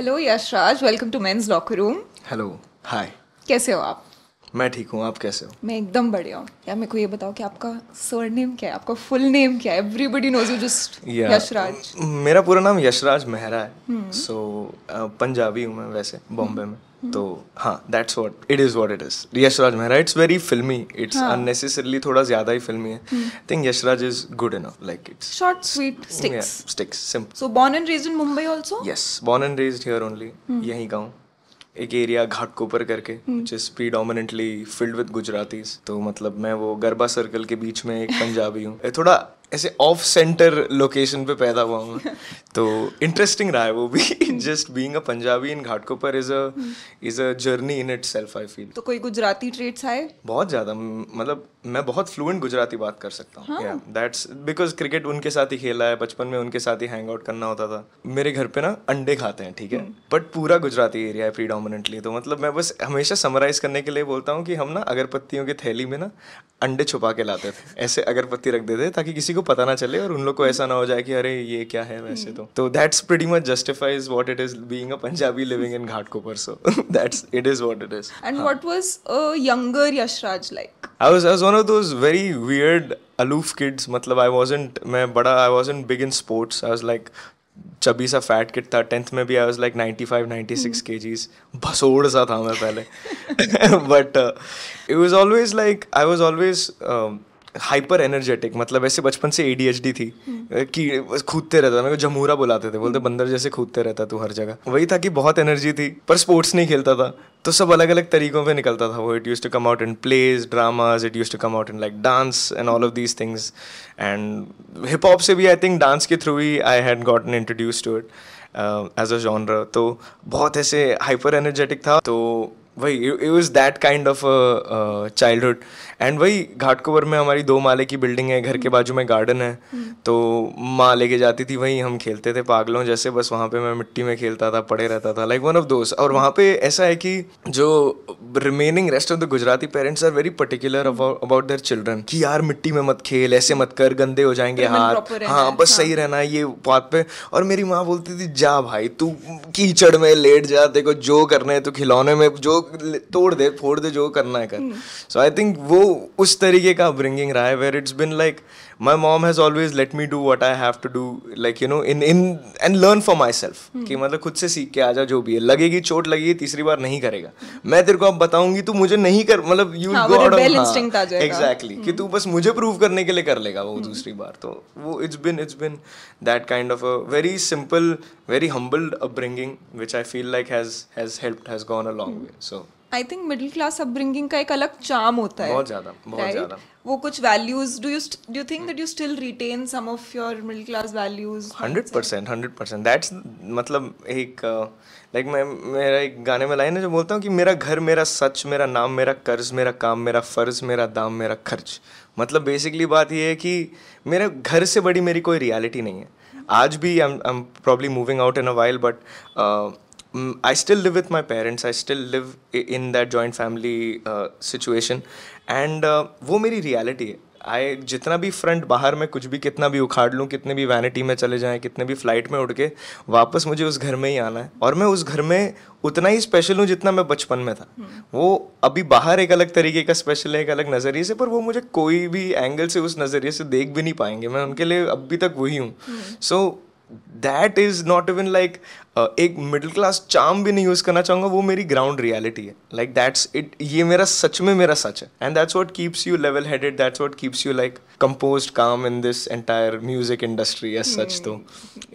Hello Yashraj welcome to men's locker room hello hi कैसे हो आप मैं ठीक हूँ आप कैसे हो मैं एकदम बढ़िया हूँ यार मेरे को ये बताओ कि आपका सर नेम क्या है आपका फुल नेम क्या है everybody knows you just Yashraj मेरा पूरा नाम यशराज मेहरा है सो हम्म. पंजाबी हूँ मैं वैसे बॉम्बे हम्म. में तो हाँ that's what it is what it is Yashraj Mehra it's very filmy it's unnecessarily थोड़ा ज़्यादा ही फिल्मी है I think Yashraj is good enough like it's short sweet sticks sticks simple so born and raised in Mumbai also yes born and raised here only यही गांव एक area घाट घाटकोपर करके जिस प्रीडोमिनेंटली फिल्ड विद गुजरातीज तो मतलब मैं वो गरबा सर्कल के बीच में एक पंजाबी हूँ थोड़ा ऐसे ऑफ सेंटर लोकेशन पे पैदा हुआ हूँ तो इंटरेस्टिंग रहा है वो भी just being a Punjabi in पर is a is a journey in itself I feel तो कोई गुजराती ट्रेट्स आए बहुत ज़्यादा मतलब मैं बहुत फ्लुएंट गुजराती बात कर सकता हूँ दैट्स बिकॉज क्रिकेट उनके साथ ही खेला है बचपन में उनके साथ ही हैंग आउट करना होता था मेरे घर पे ना अंडे खाते हैं ठीक है बट हम्म। पूरा गुजराती एरिया है प्रीडोमिनेंटली तो मतलब मैं बस हमेशा समराइज करने के लिए बोलता हूँ कि हम ना अगरबत्तियों की थैली में ना अंडे छुपा के लाते थे ऐसे अगरबत्ती रख देते ताकि किसी को पता ना चले और उन लोग को ऐसा ना हो जाए कि अरे ये क्या है वैसे तो हम्म। तो that's pretty much justifies what it is being a Punjabi living in Ghat Ghatkopar so that's it is what it is and what was a younger Yashraj like I was I was one of those very weird aloof kids मतलब I wasn't मैं बड़ा I wasn't big in sports I was like chubby सा fat kid था tenth में भी I was like five ninety six के जीज भसोड़ सा था मैं पहले but it was always like I was always hyper energetic मतलब ऐसे बचपन से एडीएचडी थी हम्म। कि कूदते रहता था मेरे को जमूरा बुलाते थे बोलते बंदर जैसे कूदते रहता तू हर जगह वही था कि बहुत एनर्जी थी पर स्पोर्ट्स नहीं खेलता था तो सब अलग अलग तरीकों पे निकलता था वो it use to come out in plays dramas it use to come out in like dance and all of these things and hip hop से भी आई थिंक डांस के थ्रू ही I had gotten introduce to it as a genre तो बहुत ऐसे hyper energetic था तो वही it was that kind of childhood and वही घाटकोवर में हमारी दो माले की बिल्डिंग है घर के हम्म। बाजू में गार्डन है हम्म। तो माँ लेके जाती थी वहीं हम खेलते थे पागलों जैसे बस वहाँ पे मैं मिट्टी में खेलता था पड़े रहता था लाइक वन ऑफ दोस्त और वहाँ पे ऐसा है कि जो remaining rest of the Gujarati parents are very particular about their children कि यार मिट्टी में मत खेल ऐसे मत कर गंदे हो जाएंगे हाथ हाँ बस हाँ। सही रहना है ये बात पे और मेरी माँ बोलती थी जा भाई तू कीचड़ में लेट जा देखो जो करना है तो खिलौने में जो तोड़ दे फोड़ दे जो करना है कर सो आई थिंक वो उस तरीके का ब्रिंगिंग रहा है where it's been like my mom has always let me do what I have to do like you know in in and learn for myself कि मतलब खुद से सीख के आ जा जो भी है लगेगी चोट लगेगी तीसरी बार नहीं करेगा मैं तेरे को अब बताऊंगी तू मुझे नहीं कर मतलब यू गॉड एग्जैक्टली कि hmm. तू बस मुझे प्रूव करने के लिए कर लेगा वो hmm. दूसरी बार तो वो it's been it's been that kind of a very simple very humbled upbringing which I feel like has has helped has gone a long way so I think middle class upbringing का एक अलग charm होता है बहुत ज्यादा बहुत right? ज्यादा वो कुछ values do you do you think that you still retain some of your middle class values 100% 100% that's मतलब एक लाइक like मैं मेरा एक गाने में लाइन है जो बोलता हूँ कि मेरा घर मेरा सच मेरा नाम मेरा कर्ज मेरा काम मेरा फर्ज मेरा दाम मेरा खर्च मतलब बेसिकली बात ये है कि मेरे घर से बड़ी मेरी कोई रियलिटी नहीं है आज भी I am probably moving out in a while but Mm, I still live with my parents. I still live in that joint family uh, situation, and uh, वो मेरी reality है I जितना भी फ्रंट बाहर मैं कुछ भी कितना भी उखाड़ लूँ कितने भी वैनिटी में चले जाएँ कितने भी फ्लाइट में उड़ के वापस मुझे उस घर में ही आना है और मैं उस घर में उतना ही स्पेशल हूँ जितना मैं बचपन में था हम्म. वो अभी बाहर एक अलग तरीके का स्पेशल है एक अलग नज़रिए से पर वो मुझे कोई भी एंगल से उस नज़रिए से देख भी नहीं पाएंगे मैं उनके लिए अभी तक वही हूँ so hmm. so, that is not even like एक मिडिल क्लास चाम भी नहीं यूज़ करना चाहूंगा वो मेरी ग्राउंड रियलिटी है लाइक दैट्स इट ये मेरा सच में मेरा सच है and that's what keeps you level headed that's what keeps you like compose calm in this entire music industry as such तो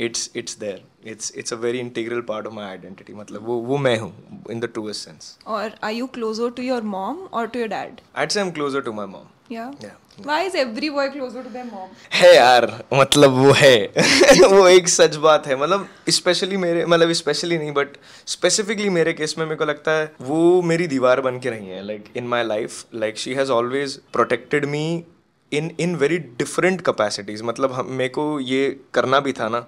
it's it's there it's it's a very integral part of my identity मतलब वो वो मैं हूँ in the truest sense और are you closer to your mom और to your dad I am closer to my mom but मतलब specifically मतलब मेरे केस मतलब में मेरे को लगता है वो मेरी दीवार बन के रही है like in my life like she different मतलब हम को ये करना भी था ना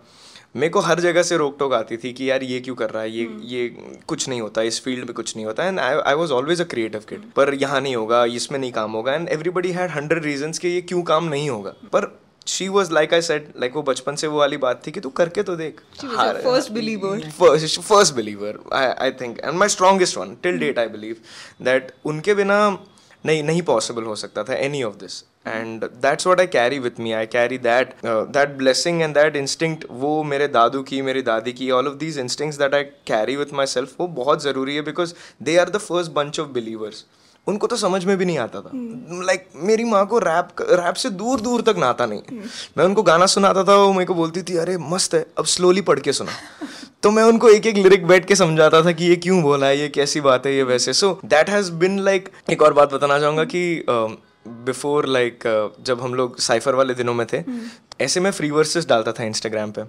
मेरे को हर जगह से रोक टोक आती थी कि यार ये क्यों कर रहा है ये hmm. ये कुछ नहीं होता इस फील्ड में कुछ नहीं होता and I I was always a creative kid पर यहाँ नहीं होगा इसमें नहीं काम होगा and everybody had hundred reason कि ये क्यों काम नहीं होगा हम्म। पर she was like I said like वो बचपन से वो वाली बात थी कि तू करके तो देख first believer first believer I think and my strongest one till date I believe that उनके बिना नहीं नहीं पॉसिबल हो सकता था any of this and that's what I carry with me I carry that that blessing and that instinct वो मेरे दादू की मेरी दादी की all of these instinct that I carry with myself वो बहुत ज़रूरी है because they are the first bunch of believers उनको तो समझ में भी नहीं आता था लाइक like, मेरी माँ को रैप रैप से दूर दूर तक नाता नहीं मैं उनको गाना सुनाता था वो मेरे को बोलती थी अरे मस्त है अब स्लोली पढ़ के सुना तो मैं उनको एक एक लिरिक बैठ के समझाता था कि ये क्यों बोला है ये कैसी बात है ये वैसे so that has been like एक और बात बताना चाहूंगा कि before uh, like like, uh, जब हम लोग साइफर वाले दिनों में थे हम्म। ऐसे मैं फ्री वर्सेस डालता था इंस्टाग्राम पे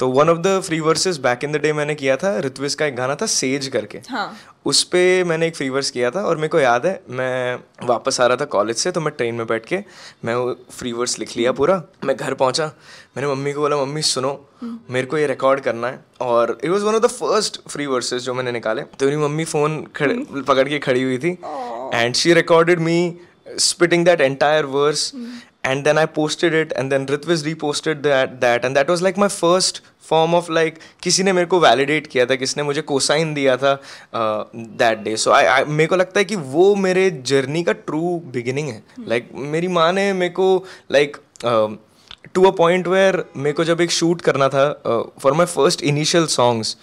तो one of the free verses back in the day मैंने किया था ऋत्विज का एक गाना था सेज करके हाँ. उस पर मैंने एक फ्री वर्स किया था और मेरे को याद है मैं वापस आ रहा था कॉलेज से तो मैं ट्रेन में बैठ के मैं वो फ्री वर्स लिख लिया पूरा मैं घर पहुंचा मैंने मम्मी को बोला मम्मी सुनो मेरे को ये रिकॉर्ड करना है और it was one of the first free verses जो मैंने निकाले तो मेरी मम्मी फ़ोन पकड़ के खड़ी हुई थी and she recorded me spitting that entire verse and then I posted it and then Ritviz reposted that that and that was like my first form of like किसी ने मेरे को validate किया था किसने मुझे कोसाइन दिया था दैट डे सो आई मेरे को लगता है कि वो मेरे जर्नी का ट्रू बिगिनिंग है लाइक hmm. like, मेरी माँ ने मेरे को like to a point where मेरे को जब एक शूट करना था for my first initial songs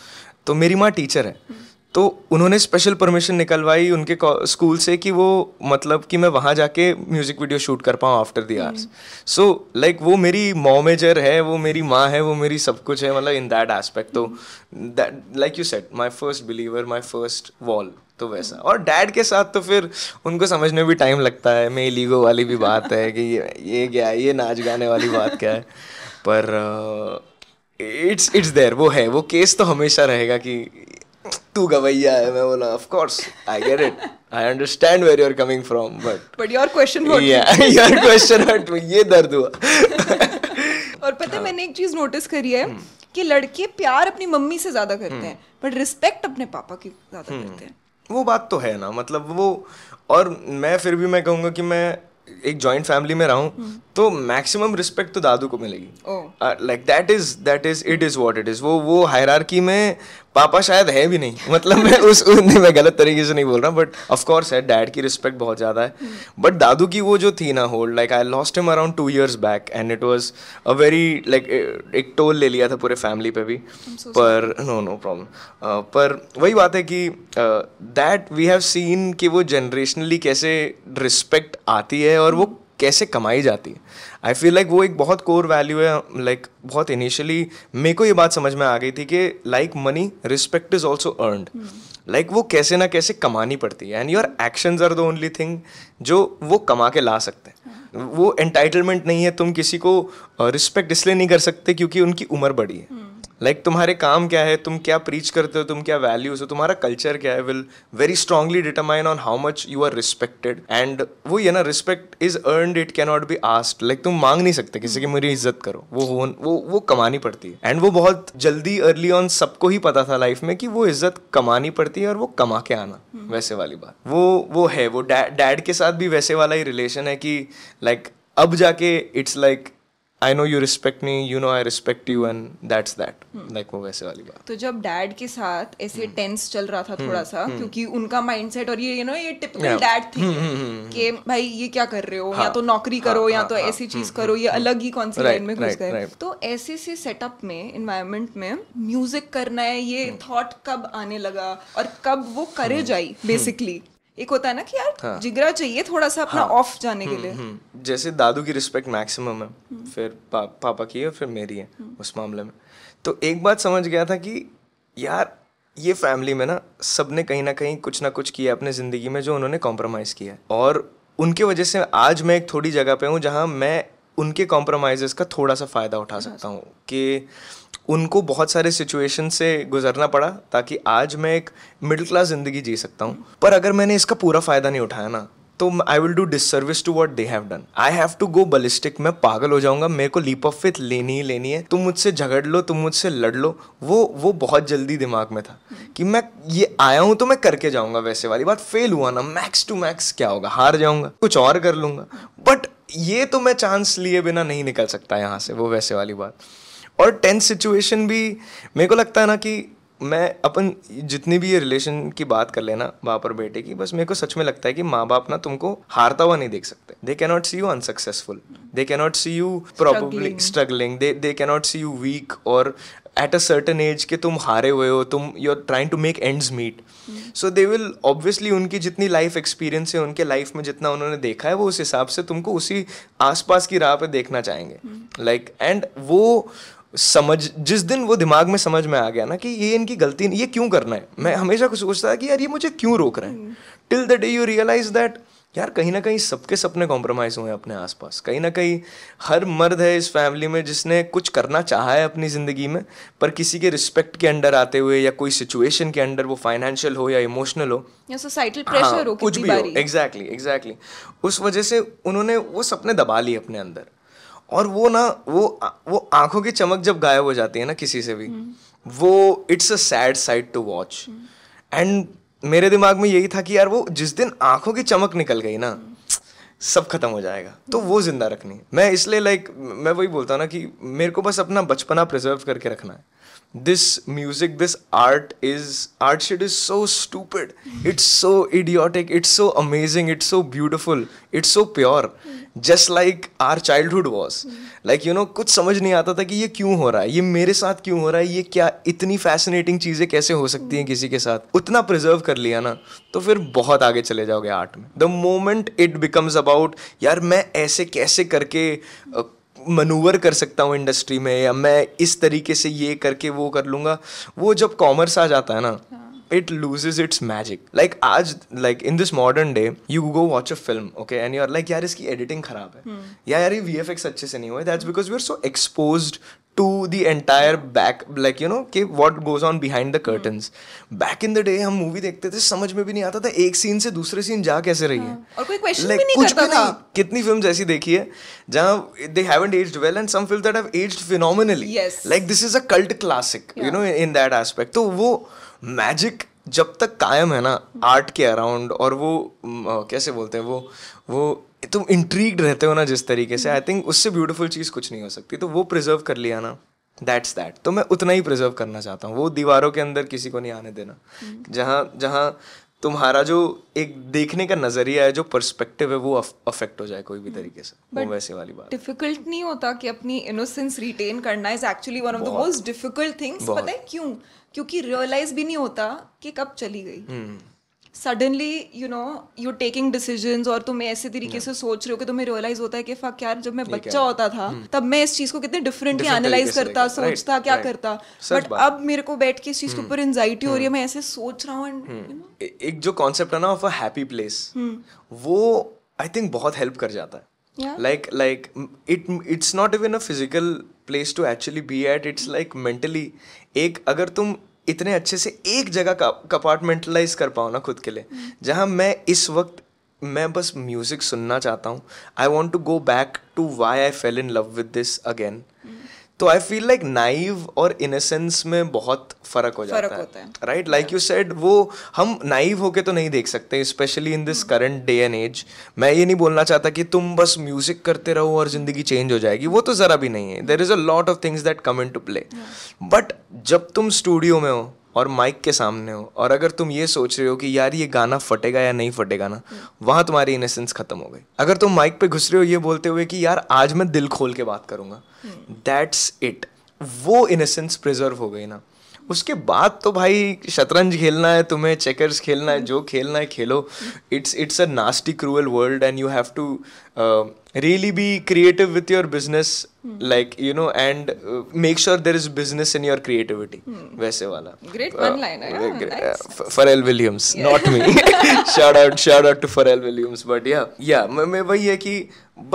तो मेरी माँ टीचर है hmm. तो उन्होंने स्पेशल परमिशन निकलवाई उनके स्कूल से कि वो मतलब कि मैं वहाँ जाके म्यूज़िक वीडियो शूट कर पाऊँ after the hours so like वो मेरी मोमेजर है वो मेरी माँ है वो मेरी सब कुछ है मतलब इन दैट एस्पेक्ट तो that like you set my first believer my first wall तो वैसा और डैड के साथ तो फिर उनको समझने में भी टाइम लगता है मेरी लीगो वाली भी बात है कि ये ये क्या है ये नाच गाने वाली बात क्या है पर इट्स इट्स देर वो है वो केस तो हमेशा रहेगा कि तू गवैया है मैं बोला of course I get it I understand where you are coming from but but your question hurt your question hurt me ये दर्द हुआ और पता है हाँ। मैंने एक चीज नोटिस करी है हम्म। कि लड़के प्यार अपनी मम्मी से ज्यादा करते हैं बट हम्म। रिस्पेक्ट अपने पापा की ज्यादा हम्म। करते हैं वो बात तो है ना मतलब वो और मैं फिर भी मैं कहूंगा कि मैं एक जॉइंट फैमिली में रहा हूँ तो मैक्सिमम रिस्पेक्ट तो दादू को मिलेगी like that is that is it is what it is वो वो हायरार्की में पापा शायद है भी नहीं मतलब मैं उस नहीं मैं गलत तरीके से नहीं बोल रहा बट ऑफ कोर्स है डैड की रिस्पेक्ट बहुत ज़्यादा है बट दादू की वो जो थी ना hold like I lost him around two years back and it was a very like एक टोल ले लिया था पूरे फैमिली पे भी so पर नो नो प्रॉब्लम पर वही बात है कि दैट वी हैव सीन कि वो जनरेशनली कैसे रिस्पेक्ट आती है और वो कैसे कमाई जाती है आई फील लाइक वो एक बहुत कोर वैल्यू है लाइक like, बहुत इनिशियली मेरे को ये बात समझ में आ गई थी कि like money respect is also earned like वो कैसे ना कैसे कमानी पड़ती है and your action are the only thing जो वो कमा के ला सकते हैं hmm. वो एंटाइटलमेंट नहीं है तुम किसी को रिस्पेक्ट इसलिए नहीं कर सकते क्योंकि उनकी उम्र बड़ी है लाइक हम्म। like, तुम्हारे काम क्या है तुम क्या प्रीच करते हो तुम क्या वैल्यूज हो तुम्हारा कल्चर क्या है will very strongly determine on how much you are respected and वो ये ना respect is earned it can not be asked like तुम मांग नहीं सकते किसी की मेरी इज्जत करो वो हो वो वो कमानी पड़ती है एंड वो बहुत जल्दी अर्ली ऑन सबको ही पता था लाइफ में कि वो इज्जत कमानी पड़ती है और वो कमा के आना hmm. वैसे वाली बात वो वो है वो डैड के साथ भी वैसे वाला ही रिलेशन है कि लाइक like, अब जाके it's like like, I know you respect me you know I respect you and that's that like वो वैसे वाली बात तो जब डैड के साथ ऐसे टेंस hmm. चल रहा था hmm. थोड़ा सा hmm. क्योंकि उनका माइंडसेट और ये यू नो ये टिपिकल डैड थी कि भाई ये क्या कर रहे हो या हाँ, तो नौकरी हाँ, करो या हाँ, तो ऐसी चीज करो ये अलग ही कौन सी लाइन में घुस गए तो ऐसे से सेटअप में एनवायरमेंट में म्यूजिक करना है ये थॉट कब आने लगा और कब वो करे जाए बेसिकली एक होता है ना कि यार हाँ. जिगरा चाहिए थोड़ा सा अपना ऑफ हाँ. जाने के हम्म, लिए हम्म। जैसे दादू की रिस्पेक्ट मैक्सिमम है हम्म। फिर पा, पापा की है फिर मेरी है उस मामले में तो एक बात समझ गया था कि यार ये फैमिली में ना सब ने कहीं ना कहीं कुछ ना कुछ किया अपने ज़िंदगी में जो उन्होंने कॉम्प्रोमाइज़ किया और उनके वजह से आज मैं एक थोड़ी जगह पे हूँ जहाँ मैं उनके कॉम्प्रोमाइज़ का थोड़ा सा फ़ायदा उठा सकता हूँ कि उनको बहुत सारे सिचुएशन से गुजरना पड़ा ताकि आज मैं एक मिडिल क्लास ज़िंदगी जी सकता हूँ पर अगर मैंने इसका पूरा फ़ायदा नहीं उठाया ना तो I will do disservice to what they have done I have to go ballistic मैं पागल हो जाऊंगा मेरे को लीप ऑफ फिथ लेनी ही लेनी है तुम मुझसे झगड़ लो तुम मुझसे लड़ लो वो वो बहुत जल्दी दिमाग में था कि मैं ये आया हूँ तो मैं करके जाऊँगा वैसे वाली बात फेल हुआ ना मैक्स टू मैक्स क्या होगा हार जाऊंगा कुछ और कर लूंगा बट ये तो मैं चांस लिए बिना नहीं निकल सकता यहाँ से वो वैसे वाली बात और टेंस सिचुएशन भी मेरे को लगता है ना कि मैं अपन जितनी भी ये रिलेशन की बात कर लेना बाप और बेटे की बस मेरे को सच में लगता है कि माँ बाप ना तुमको हारता हुआ नहीं देख सकते they can not see you unsuccessful they can not see you properly struggling they they can not see you weak और एट अ सर्टन एज के तुम हारे हुए हो तुम you are trying to make ends meet so they will obviously उनकी जितनी life experience है उनके लाइफ में जितना उन्होंने देखा है वो उस हिसाब से तुमको उसी आसपास की राह पे देखना चाहेंगे लाइक hmm. एंड वो समझ जिस दिन वो दिमाग में समझ में आ गया ना कि ये इनकी गलती ये क्यों करना है मैं हमेशा कुछ सोचता था कि यार ये मुझे क्यों रोक रहे हैं till the day you realise that यार कहीं ना कहीं सबके सपने कॉम्प्रोमाइज़ हुए हैं अपने आसपास कहीं ना कहीं हर मर्द है इस फैमिली में जिसने कुछ करना चाहा है अपनी ज़िंदगी में पर किसी के रिस्पेक्ट के अंडर आते हुए या कोई सिचुएशन के अंडर वो फाइनेंशियल हो या इमोशनल हो या सोसाइटल प्रेशर हाँ, हो कुछ भी हो एग्जैक्टली एग्जैक्टली exactly, exactly. उस वजह से उन्होंने वो सपने दबा लिए अपने अंदर और वो ना वो वो आंखों की चमक जब गायब हो जाती है ना किसी से भी वो it's a sad sight to watch and मेरे दिमाग में यही था कि यार वो जिस दिन आंखों की चमक निकल गई ना सब खत्म हो जाएगा तो वो जिंदा रखनी मैं इसलिए लाइक मैं वही बोलता हूँ ना कि मेरे को बस अपना बचपना प्रिजर्व करके रखना है this music this art is art shit is so stupid it's so idiotic it's so amazing it's so beautiful it's so pure just like our childhood was like you know kuch samajh nahi aata tha ki ye kyun ho raha hai ye mere sath kyun ho raha hai ye kya itni fascinating cheeze kaise ho sakti hain kisi ke sath utna preserve kar liya na to fir bahut aage chale jaoge art mein the moment it becomes about yaar main aise kaise karke uh, manoeuvre कर सकता हूँ industry में या मैं इस तरीके से ये करके वो कर लूँगा वो जब कॉमर्स आ जाता है ना it loses its magic like आज like in this modern day you go watch a film okay and you are like यार इसकी एडिटिंग खराब है हम्म। या यार ये वी अच्छे से नहीं हुआ that's because we are so expose to the entire back like you know कि what goes on behind the curtains back in the day हम मूवी देखते थे समझ में भी नहीं आता था एक सीन से दूसरे सीन जा कैसे रही है हाँ, और कोई क्वेश्चन like, भी नहीं करता भी नहीं कितनी फिल्म्स ऐसी देखी है जहां they haven't aged well and some films that have aged phenomenally like this is a cult classic you know in that aspect तो वो मैजिक जब तक कायम है ना आर्ट hmm. के अराउंड और वो कैसे बोलते हैं वो वो तुम इंट्रीग्ड रहते हो ना जिस तरीके से आई थिंक हम्म। उससे ब्यूटीफुल चीज़ कुछ नहीं हो सकती तो वो प्रिजर्व कर लिया ना दैट्स दैट तो मैं उतना ही प्रिजर्व करना चाहता हूँ वो दीवारों के अंदर किसी को नहीं आने देना हम्म। जहाँ जहाँ तुम्हारा जो एक देखने का नजरिया है जो पर्सपेक्टिव है वो अफेक्ट हो जाए कोई भी हम्म। तरीके से But वो वैसे वाली बात डिफिकल्ट नहीं होता कि अपनी इनोसेंस रिटेन करना is actually one of the most difficult things पता है क्यों क्योंकि रियलाइज भी नहीं होता कि कब चली गई suddenly you know you taking decision और तुम ऐसे तरीके से सोच रहे हो कि तुम्हें रियलाइज होता है कि फक यार जब मैं बच्चा होता था हम्म। तब मैं इस चीज को कितने डिफरेंटली एनालाइज करता सोचता क्या करता बट अब मेरे को बैठ के इस चीज के हम्म। ऊपर एंजाइटी हो रही है हम्म। मैं ऐसे सोच रहा हूँ एंड एक जो कॉन्सेप्ट है ना ऑफ अ हैप्पी प्लेस वो आई थिंक बहुत हेल्प कर जाता है like like it it's not even a physical place to actually be at it's like mentally एक अगर तुम इतने अच्छे से एक जगह का कंपार्टमेंटलाइज कर पाऊँ ना खुद के लिए हम्म। जहाँ मैं इस वक्त मैं बस म्यूज़िक सुनना चाहता हूँ I want to go back to why I fell in love with this again तो आई फील लाइक नाइव और इनोसेंस में बहुत फर्क हो जाता है राइट लाइक यू सेड वो हम नाइव होके तो नहीं देख सकते specially in this current day and age मैं ये नहीं बोलना चाहता कि तुम बस म्यूजिक करते रहो और जिंदगी चेंज हो जाएगी वो तो जरा भी नहीं है there is a lot of things that come into play but जब तुम स्टूडियो में हो और माइक के सामने हो और अगर तुम ये सोच रहे हो कि यार ये गाना फटेगा या नहीं फटेगा ना वहाँ तुम्हारी इनोसेंस खत्म हो गई अगर तुम माइक पे घुस रहे हो ये बोलते हुए कि यार आज मैं दिल खोल के बात करूँगा दैट्स इट वो इनोसेंस प्रिजर्व हो गई ना उसके बाद तो भाई शतरंज खेलना है तुम्हें चेकर्स खेलना है जो खेलना है खेलो it's it's a nasty cruel world and you have to really be creative with your business hmm. like you know and uh, make sure there is business in your creativity hmm. वैसे वाला great uh, one liner uh, yeah, great, nice. uh, Pharrell Williams yeah. not me shout out shout out to Pharrell Williams but yeah yeah मैं मैं वही hai ki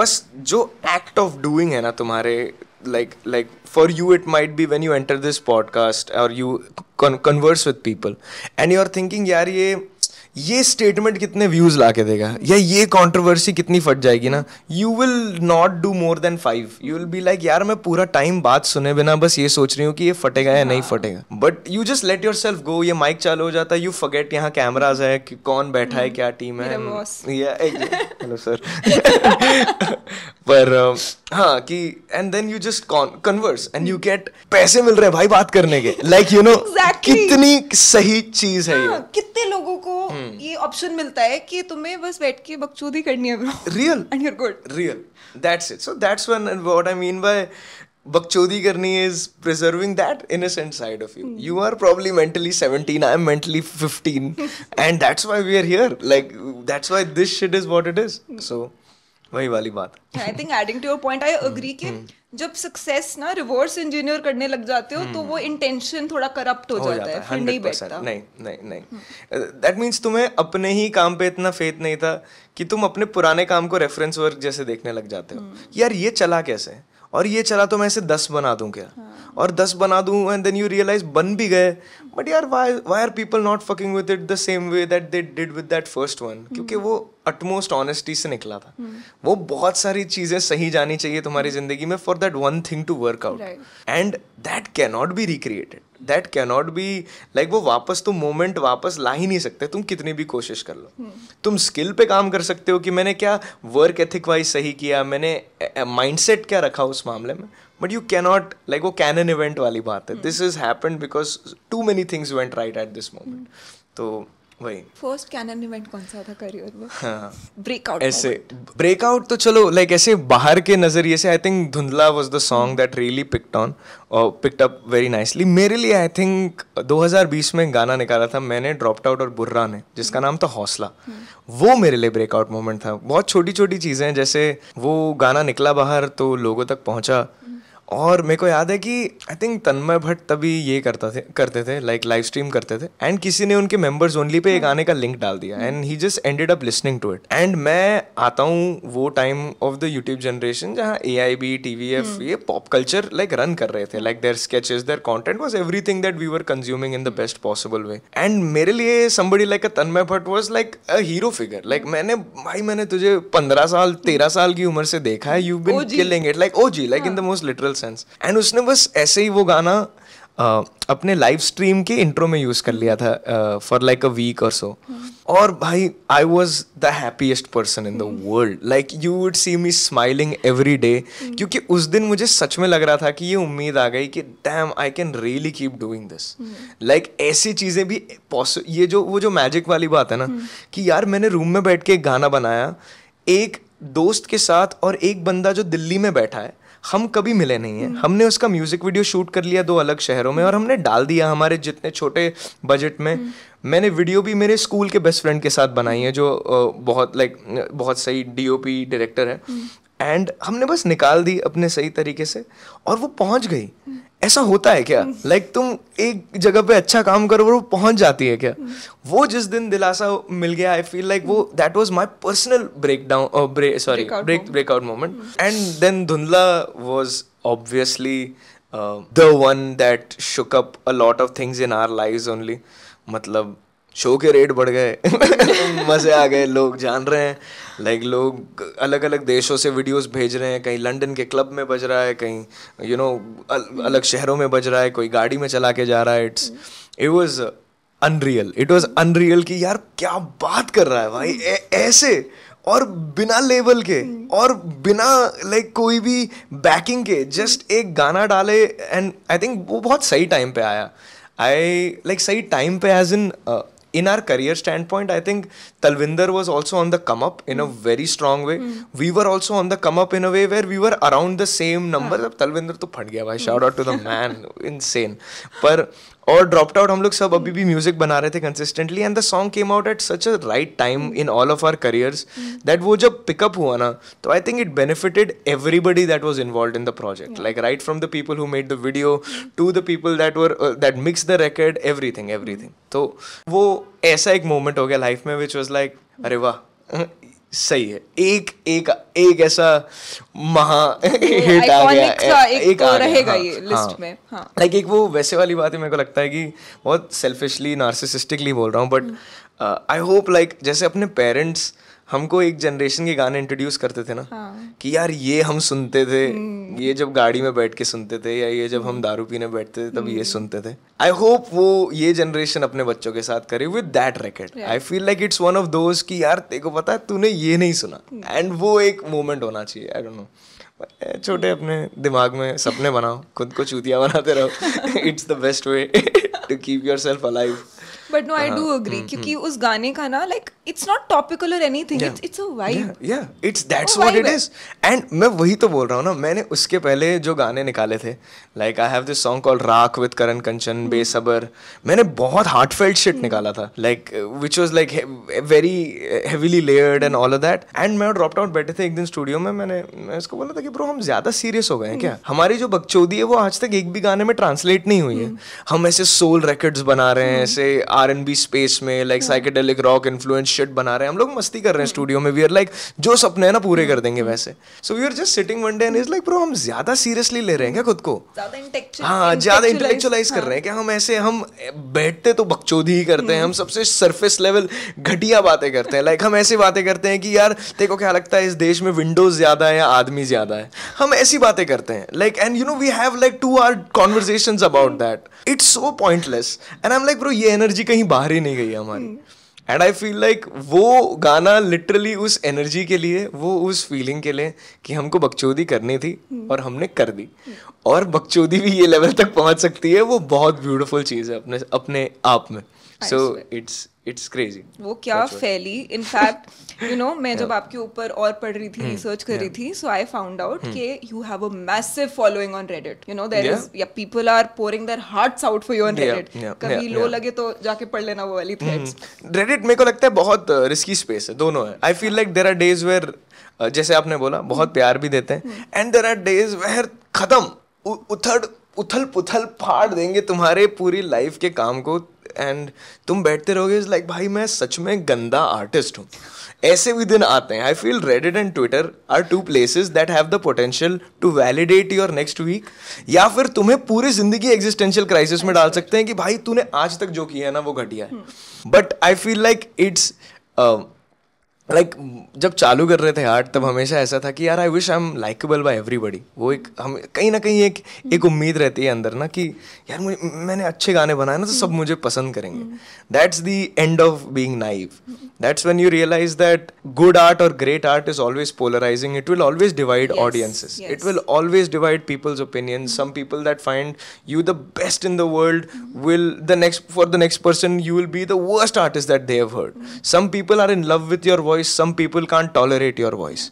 bas jo act of doing hai na tumhare like like for you it might be when you enter this podcast or you con- converse with people and you are thinking yaar ye ये statement कितने views ला के देगा या ये controversy कितनी फट जाएगी ना you will not do more than five you will be like यार मैं पूरा टाइम बात सुने बिना बस ये सोच रही हूँ कि ये फटेगा या नहीं हाँ। फटेगा but you just let your self go ये माइक चालू हो जाता है यू फगेट यहाँ कैमराज है कि कौन बैठा है हम्म। क्या टीम है हेलो सर पर हाँ कि and then you just converse and you get पैसे मिल रहे हैं भाई बात करने के लाइक यू नो कितनी सही चीज है ये हाँ, कितने लोगों को ये ऑप्शन मिलता है कि तुम्हें बस बैठ के बकचोदी करनी है real and you good real that's it so that's one what I mean by bakchodi karni is preserving that innocent side of you mm. you are probably mentally 17 i am mentally 15 and that's why we are here like that's why this shit is what it is mm. so वही वाली बात I think adding to your point I agree कि हम्म। जब success ना reverse engineer करने लग जाते हो तो हम्म। वो इंटेंशन थोड़ा करप्ट हो, हो जाता, जाता है 100% नहीं बैठता नहीं नहीं नहीं दैट हम्म। मींस uh, तुम्हें अपने ही काम पे इतना फेथ नहीं था कि तुम अपने पुराने काम को रेफरेंस वर्क जैसे देखने लग जाते हो यार ये चला कैसे है और ये चला तो मैं इसे दस बना दूँ क्या हाँ. और दस बना दूँ एंड देन यू रियलाइज बन भी गए बट यार why why are people not fucking with it the same way that they did with that first one क्योंकि वो अटमोस्ट ऑनेस्टी से निकला था हाँ। वो बहुत सारी चीज़ें सही जानी चाहिए तुम्हारी हाँ। जिंदगी में for that one thing to work out and that can not be recreated that cannot be like वो वापस तुम तो मोमेंट वापस ला ही नहीं सकते तुम कितनी भी कोशिश कर लो हम्म। तुम स्किल पे काम कर सकते हो कि मैंने क्या वर्क एथिक वाइज सही किया मैंने माइंडसेट क्या रखा उस मामले में बट यू कैनॉट लाइक वो कैनन इवेंट वाली बात है this is happen because too many things went right at this moment तो वही फर्स्ट कैनन इवेंट कौन सा था करियर में ब्रेकआउट हाँ। ऐसे ब्रेकआउट तो चलो लाइक ऐसे बाहर के नज़रिए से I think Dhundhala was the song that really picked on और पिक्ड अप वेरी नाइसली मेरे लिए आई थिंक 2020 में गाना निकाला था मैंने ड्रॉप्ड आउट और बुर्रा ने जिसका hmm. नाम था हौसला hmm. वो मेरे लिए ब्रेकआउट मोमेंट था बहुत छोटी छोटी चीज़ें जैसे वो गाना निकला बाहर तो लोगों तक पहुँचा hmm. और मेरे को याद है कि आई थिंक तन्मय भट्ट तभी ये करता थे करते थे लाइक लाइव स्ट्रीम करते थे एंड किसी ने उनके मेंबर्स ओनली पे एक हम्म। गाने का लिंक डाल दिया and he just ended up listening to it and मैं आता हूँ वो time of the YouTube generation जहाँ A I B T V F ये पॉप कल्चर लाइक रन कर रहे थे like their sketches their content was everything that we were consuming in the best possible way and मेरे लिए somebody like a Tanmay Bhatt was like a hero figure like मैंने भाई मैंने तुझे पंद्रह साल तेरह हम्म। साल की उम्र से देखा है you been killing it like O G like in the most literal sense and उसने बस ऐसे ही वो गाना Uh, अपने लाइव स्ट्रीम के इंट्रो में यूज कर लिया था फॉर लाइक अ वीक और सो और भाई I was the happiest person in the world like you would see me smiling every day क्योंकि उस दिन मुझे सच में लग रहा था कि ये उम्मीद आ गई कि damn I can really keep doing this like ऐसी चीज़ें भी ये जो वो जो मैजिक वाली बात है ना hmm. कि यार मैंने रूम में बैठ के एक गाना बनाया एक दोस्त के साथ और एक बंदा जो दिल्ली में बैठा है हम कभी मिले नहीं हैं हमने उसका म्यूज़िक वीडियो शूट कर लिया दो अलग शहरों में और हमने डाल दिया हमारे जितने छोटे बजट में मैंने वीडियो भी मेरे स्कूल के बेस्ट फ्रेंड के साथ बनाई है जो बहुत लाइक बहुत सही डीओपी डायरेक्टर है एंड हमने बस निकाल दी अपने सही तरीके से और वो पहुंच गई ऐसा होता है क्या लाइक like, तुम एक जगह पे अच्छा काम करो और वो पहुंच जाती है क्या वो जिस दिन दिलासा मिल गया आई फील लाइक वो that was my personal breakdown sorry break breakout moment and then Dhundhala was obviously the one that shook up a lot of things in our lives only मतलब शो के रेट बढ़ गए मज़े आ गए लोग जान रहे हैं लाइक like, लोग अलग अलग देशों से वीडियोस भेज रहे हैं कहीं लंदन के क्लब में बज रहा है कहीं यू you नो know, अल, अलग शहरों में बज रहा है कोई गाड़ी में चला के जा रहा है it's it was unreal it was unreal कि यार क्या बात कर रहा है भाई ऐसे और बिना लेवल के और बिना लाइक like, कोई भी बैकिंग के जस्ट एक गाना डाले एंड आई थिंक वो बहुत सही टाइम पे आया आई लाइक like, सही टाइम पे as in in our career standpoint, I think Talvinder was also on the come up in a very strong way. Hmm. We were also on the come up in a way where we were around the same number. Hmm. Talvinder to phad gaya bhai. Shout out to the man. Insane. But. और drop out हम लोग सब अभी भी music बना रहे थे consistently and the song came out at such a right time in all of our careers that वो जब पिकअप हुआ ना तो I think it benefited everybody that was involve in the project like right from the people who made the video to the people that were that mix the thing everything everything तो वो ऐसा एक moment हो गया life में विच was like अरे वाह सही है एक एक एक ऐसा महा हिट आ गया एक, एक तो रहेगा हाँ, ये लिस्ट हाँ, में हाँ. लाइक एक वो वैसे वाली बात है मेरे को लगता है कि बहुत सेल्फिशली नार्सिसिस्टिकली बोल रहा हूँ बट आई होप लाइक जैसे अपने पेरेंट्स हमको एक जनरेशन के गाने इंट्रोड्यूस करते थे ना हाँ. कि यार ये हम सुनते थे हम्म। ये जब गाड़ी में बैठ के सुनते थे या ये जब हम हम्म। दारू पीने बैठते थे तब ये हम्म। सुनते थे आई होप वो ये जनरेशन अपने बच्चों के साथ करे with that racket I feel like it's one of those कि यार ते को पता है तूने ये नहीं सुना एंड वो एक मोमेंट होना चाहिए आई डोंट नो छोटे अपने दिमाग में सपने बनाओ खुद को चूतिया बनाते रहो it's the best way to keep your self alive but no I do agree क्योंकि उस गाने का ना लाइक इट्स नॉट टॉपिकल और anything it's it's a vibe या it's that's what it is and मैं वही तो बोल रहा हूँ ना मैंने उसके पहले जो गाने निकाले थे like I have this song called Raakh with Karan Kanchan Besabar मैंने बहुत हार्टफेल्ट शिट निकाला था like which was like very heavily layered and all of that and मैं ड्रॉप आउट बैठे थे एक दिन स्टूडियो में मैंने मैं उसको बोला था कि ब्रो हम ज्यादा सीरियस हो गए हैं क्या hmm. हमारी जो बकचौदी है वो आज तक एक भी गाने में ट्रांसलेट नहीं हुई है hmm. हम ऐसे सोल रिकॉर्ड्स बना रहे हैं hmm. ऐसे आर एन बी स्पेस में like psychedelic rock influence shit बना रहे हैं हम लोग मस्ती कर रहे हैं स्टूडियो hmm. में वी आर लाइक जो सपने हैं ना पूरे hmm. कर देंगे वैसे so we are just sitting one day and is like bro हम ज्यादा सीरियसली ले रहे हैं क्या खुद को हाँ ज्यादा इंटेलेक्चुअलाइज कर हाँ। रहे हैं क्या हम ऐसे हम बैठते तो बकचोदी ही करते हैं hmm. हम सबसे सरफेस लेवल घटिया बातें करते हैं लाइक हम ऐसी बातें करते हैं कि यार देखो क्या लगता है इस देश में विंडोज ज्यादा है या आदमी ज्यादा है हम ऐसी बातें करते हैं like and you know we have like two hour conversation about that it's so pointless and I am like bro ये एनर्जी कहीं बाहर ही नहीं गई हमारी एंड आई फील लाइक वो गाना लिटरली उस एनर्जी के लिए वो उस फीलिंग के लिए कि हमको बकचोदी करनी थी और हमने कर दी और बकचोदी भी ये लेवल तक पहुंच सकती है वो बहुत ब्यूटीफुल चीज़ है अपने अपने आप में सो इट्स इट्स क्रेजी वो क्या फैली इनफैक्ट यू नो मैं जब आपके ऊपर और पढ़ रही थी रिसर्च hmm. कर रही थी सो आई फाउंड आउट कि you have a massive following on Reddit you know there is या people are pouring their hearts out for you on Reddit कभी लो लगे तो जाके पढ़ लेना वो वाली थ्रेड्स hmm. रेडिट मेरे को लगता है बहुत रिस्की uh, स्पेस है दोनों है I feel like there are days where जैसे आपने बोला बहुत hmm. प्यार भी देते हैं and there are days where खत्म उथड़ उथल पुथल फाड़ देंगे तुम्हारे पूरी लाइफ के काम को एंड तुम बैठते रहोगे इज़ लाइक भाई मैं सच में गंदा आर्टिस्ट हूँ ऐसे भी दिन आते हैं I feel Reddit and Twitter are two places that have the potential to validate your next week या फिर तुम्हें पूरी जिंदगी एग्जिस्टेंशियल क्राइसिस में डाल सकते हैं कि भाई तूने आज तक जो किया है ना वो घटिया है but I feel like it's like like, जब चालू कर रहे थे आर्ट तब हमेशा ऐसा था कि यार I wish I am likeable by everybody वो एक हम कहीं ना कहीं एक एक उम्मीद रहती है अंदर ना कि यार मुझे मैंने अच्छे गाने बनाए ना तो सब मुझे पसंद करेंगे that's the end of being naive that's when you realise that good art और great art is always polarising it will always divide audiences it will always divide people's opinion some people that find you the best in the world will the next for the next person you will be the worst artist that they have heard some people are in love with your voice voice some people can't tolerate your voice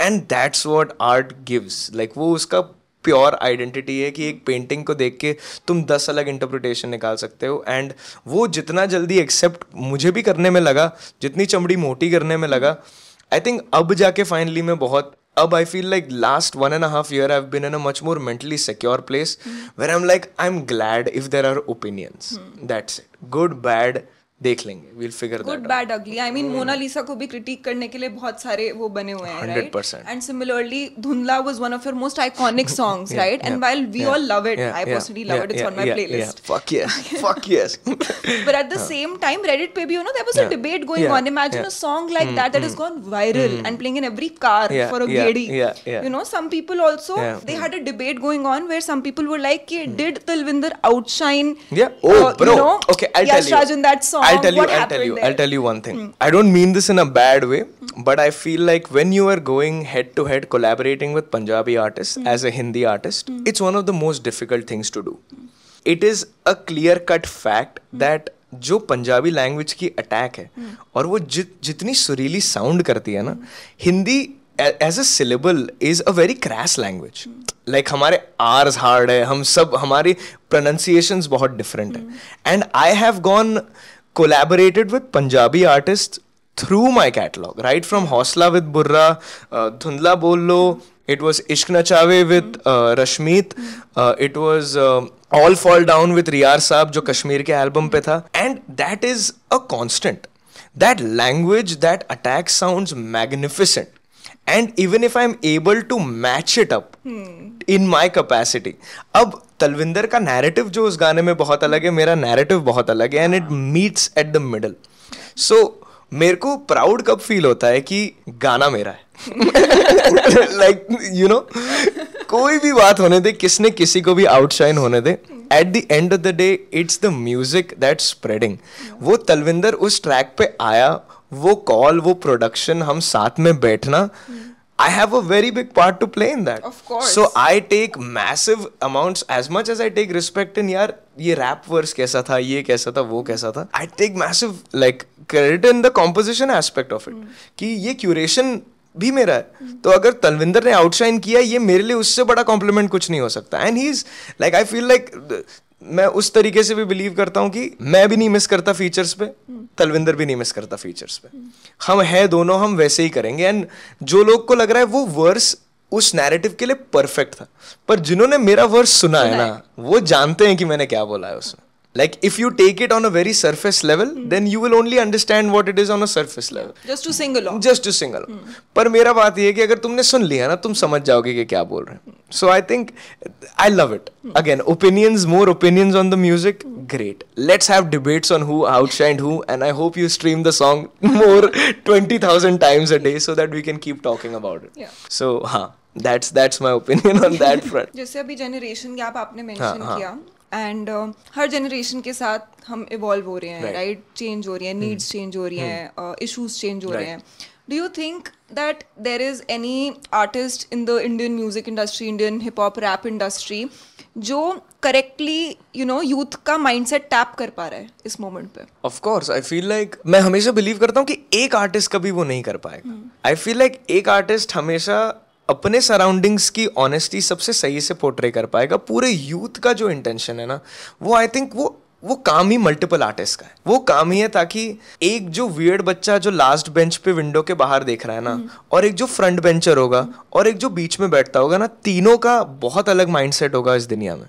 and that's what art gives like वो उसका pure identity है कि एक painting को देख के तुम दस अलग इंटरप्रिटेशन निकाल सकते हो एंड वो जितना जल्दी एक्सेप्ट मुझे भी करने में लगा जितनी चमड़ी मोटी करने में लगा आई थिंक अब जाके फाइनली मैं बहुत अब I feel like last one and half year I been in a much more mentally secure place where I am like I am glad if there are opinions that's it good bad देख लेंगे we'll figure good bad अगली I mean Mona Lisa को भी critic करने के लिए बहुत सारे वो बने हुए हैं right and similarly Dhundhala was one of your most iconic songs right and while we all love it I personally love it it's on my playlist fuck yes fuck yes but at the same time Reddit पे भी you know there was a debate going on imagine a song like that that is gone viral and playing in every car for a गेड़ी you know some people also they had a debate going on where some people were like कि did Talwinder outshine या oh bro okay I tell you that song I'll tell you. I'll tell you. There? I'll tell you one thing. Mm. I don't mean this in a bad way, mm. but I feel like when you are going head to head collaborating with Punjabi artists mm. as a Hindi artist, hmm. it's one of the most difficult things to do. Hmm. It is a clear cut fact hmm. that जो Punjabi language की attack है और वो जि, जितनी सुरीली sound करती है ना Hindi as a syllable is a very crash language like हमारे आर्स हार्ड है हम सब हमारी प्रोनाउंसिएशंस बहुत डिफरेंट है and I have gone collaborated with Punjabi artists through my catalog, right from Hosla with Burra, uh, Dhundla Bollo, it was Ishkna Chave with uh, Rashmeet, uh, it was um, All Fall Down with Riyar Saab, jo Kashmir ke album पे था and that is a That that language that attack sounds magnificent and even if I am able to match it up in my अब तलविंदर का narrative जो उस गाने में बहुत अलग है मेरा नैरेटिव बहुत अलग है and it meets at the middle so मेरे को प्राउड कब फील होता है कि गाना मेरा है लाइक यू नो कोई भी बात होने दे किसने किसी को भी आउटशाइन होने दे at the end of the day it's the music that spreading वो तलविंदर उस ट्रैक पे आया वो कॉल वो प्रोडक्शन हम साथ में बैठना hmm. I have a very big part to play in that. Of course. So I take massive amounts as much as I take respect in यार ये rap verse कैसा था ये कैसा था वो कैसा था I take massive like credit in the composition aspect of it कि ये curation भी मेरा है तो अगर तलविंदर ने आउटशाइन किया ये मेरे लिए उससे बड़ा कॉम्प्लीमेंट कुछ नहीं हो सकता and he is like I feel like मैं उस तरीके से भी बिलीव करता हूँ कि मैं भी नहीं मिस करता फीचर्स पे हम्म। तलविंदर भी नहीं मिस करता फीचर्स पे हम्म। हम हैं दोनों हम वैसे ही करेंगे एंड जो लोग को लग रहा है वो वर्स उस नैरेटिव के लिए परफेक्ट था पर जिन्होंने मेरा वर्स सुना है ना वो जानते हैं कि मैंने क्या बोला है उसमें like if you take it on a very surface level hmm. then you will only understand what it is on a surface level just to sing along just to sing along mm. par mera baat ye hai ki agar tumne sun liya na tum samajh jaoge ki kya so i think i love it hmm. again opinions more opinions on the music great let's have debates on who outshined who and i hope you stream the song more 20000 times a day so that we can keep talking about it yeah. so ha that's my opinion on that front jaise abhi generation gap aapne mention and um, हर generation के साथ हम evolve हो रहे हैं right change हो रही है नीड्स चेंज हो रही हैं issues change hmm. hmm. uh, हो रहे हैं do you think that there is any artist in the Indian music industry Indian hip hop rap industry जो करेक्टली यू नो यूथ का माइंडसेट टैप कर पा रहा है इस मोमेंट पे of course I feel like मैं हमेशा बिलीव करता हूँ कि एक आर्टिस्ट कभी वो नहीं कर पाएगा आई फील लाइक एक आर्टिस्ट हमेशा अपने सराउंडिंग्स की ऑनेस्टी सबसे सही से पोर्ट्रे कर पाएगा पूरे यूथ का जो इंटेंशन है ना वो आई थिंक वो वो काम ही मल्टीपल आर्टिस्ट का है वो काम ही है ताकि एक जो वियर्ड बच्चा जो लास्ट बेंच पे विंडो के बाहर देख रहा है ना हम्म। और एक जो फ्रंट बेंचर होगा हम्म। और एक जो बीच में बैठता होगा ना तीनों का बहुत अलग माइंडसेट होगा इस दुनिया में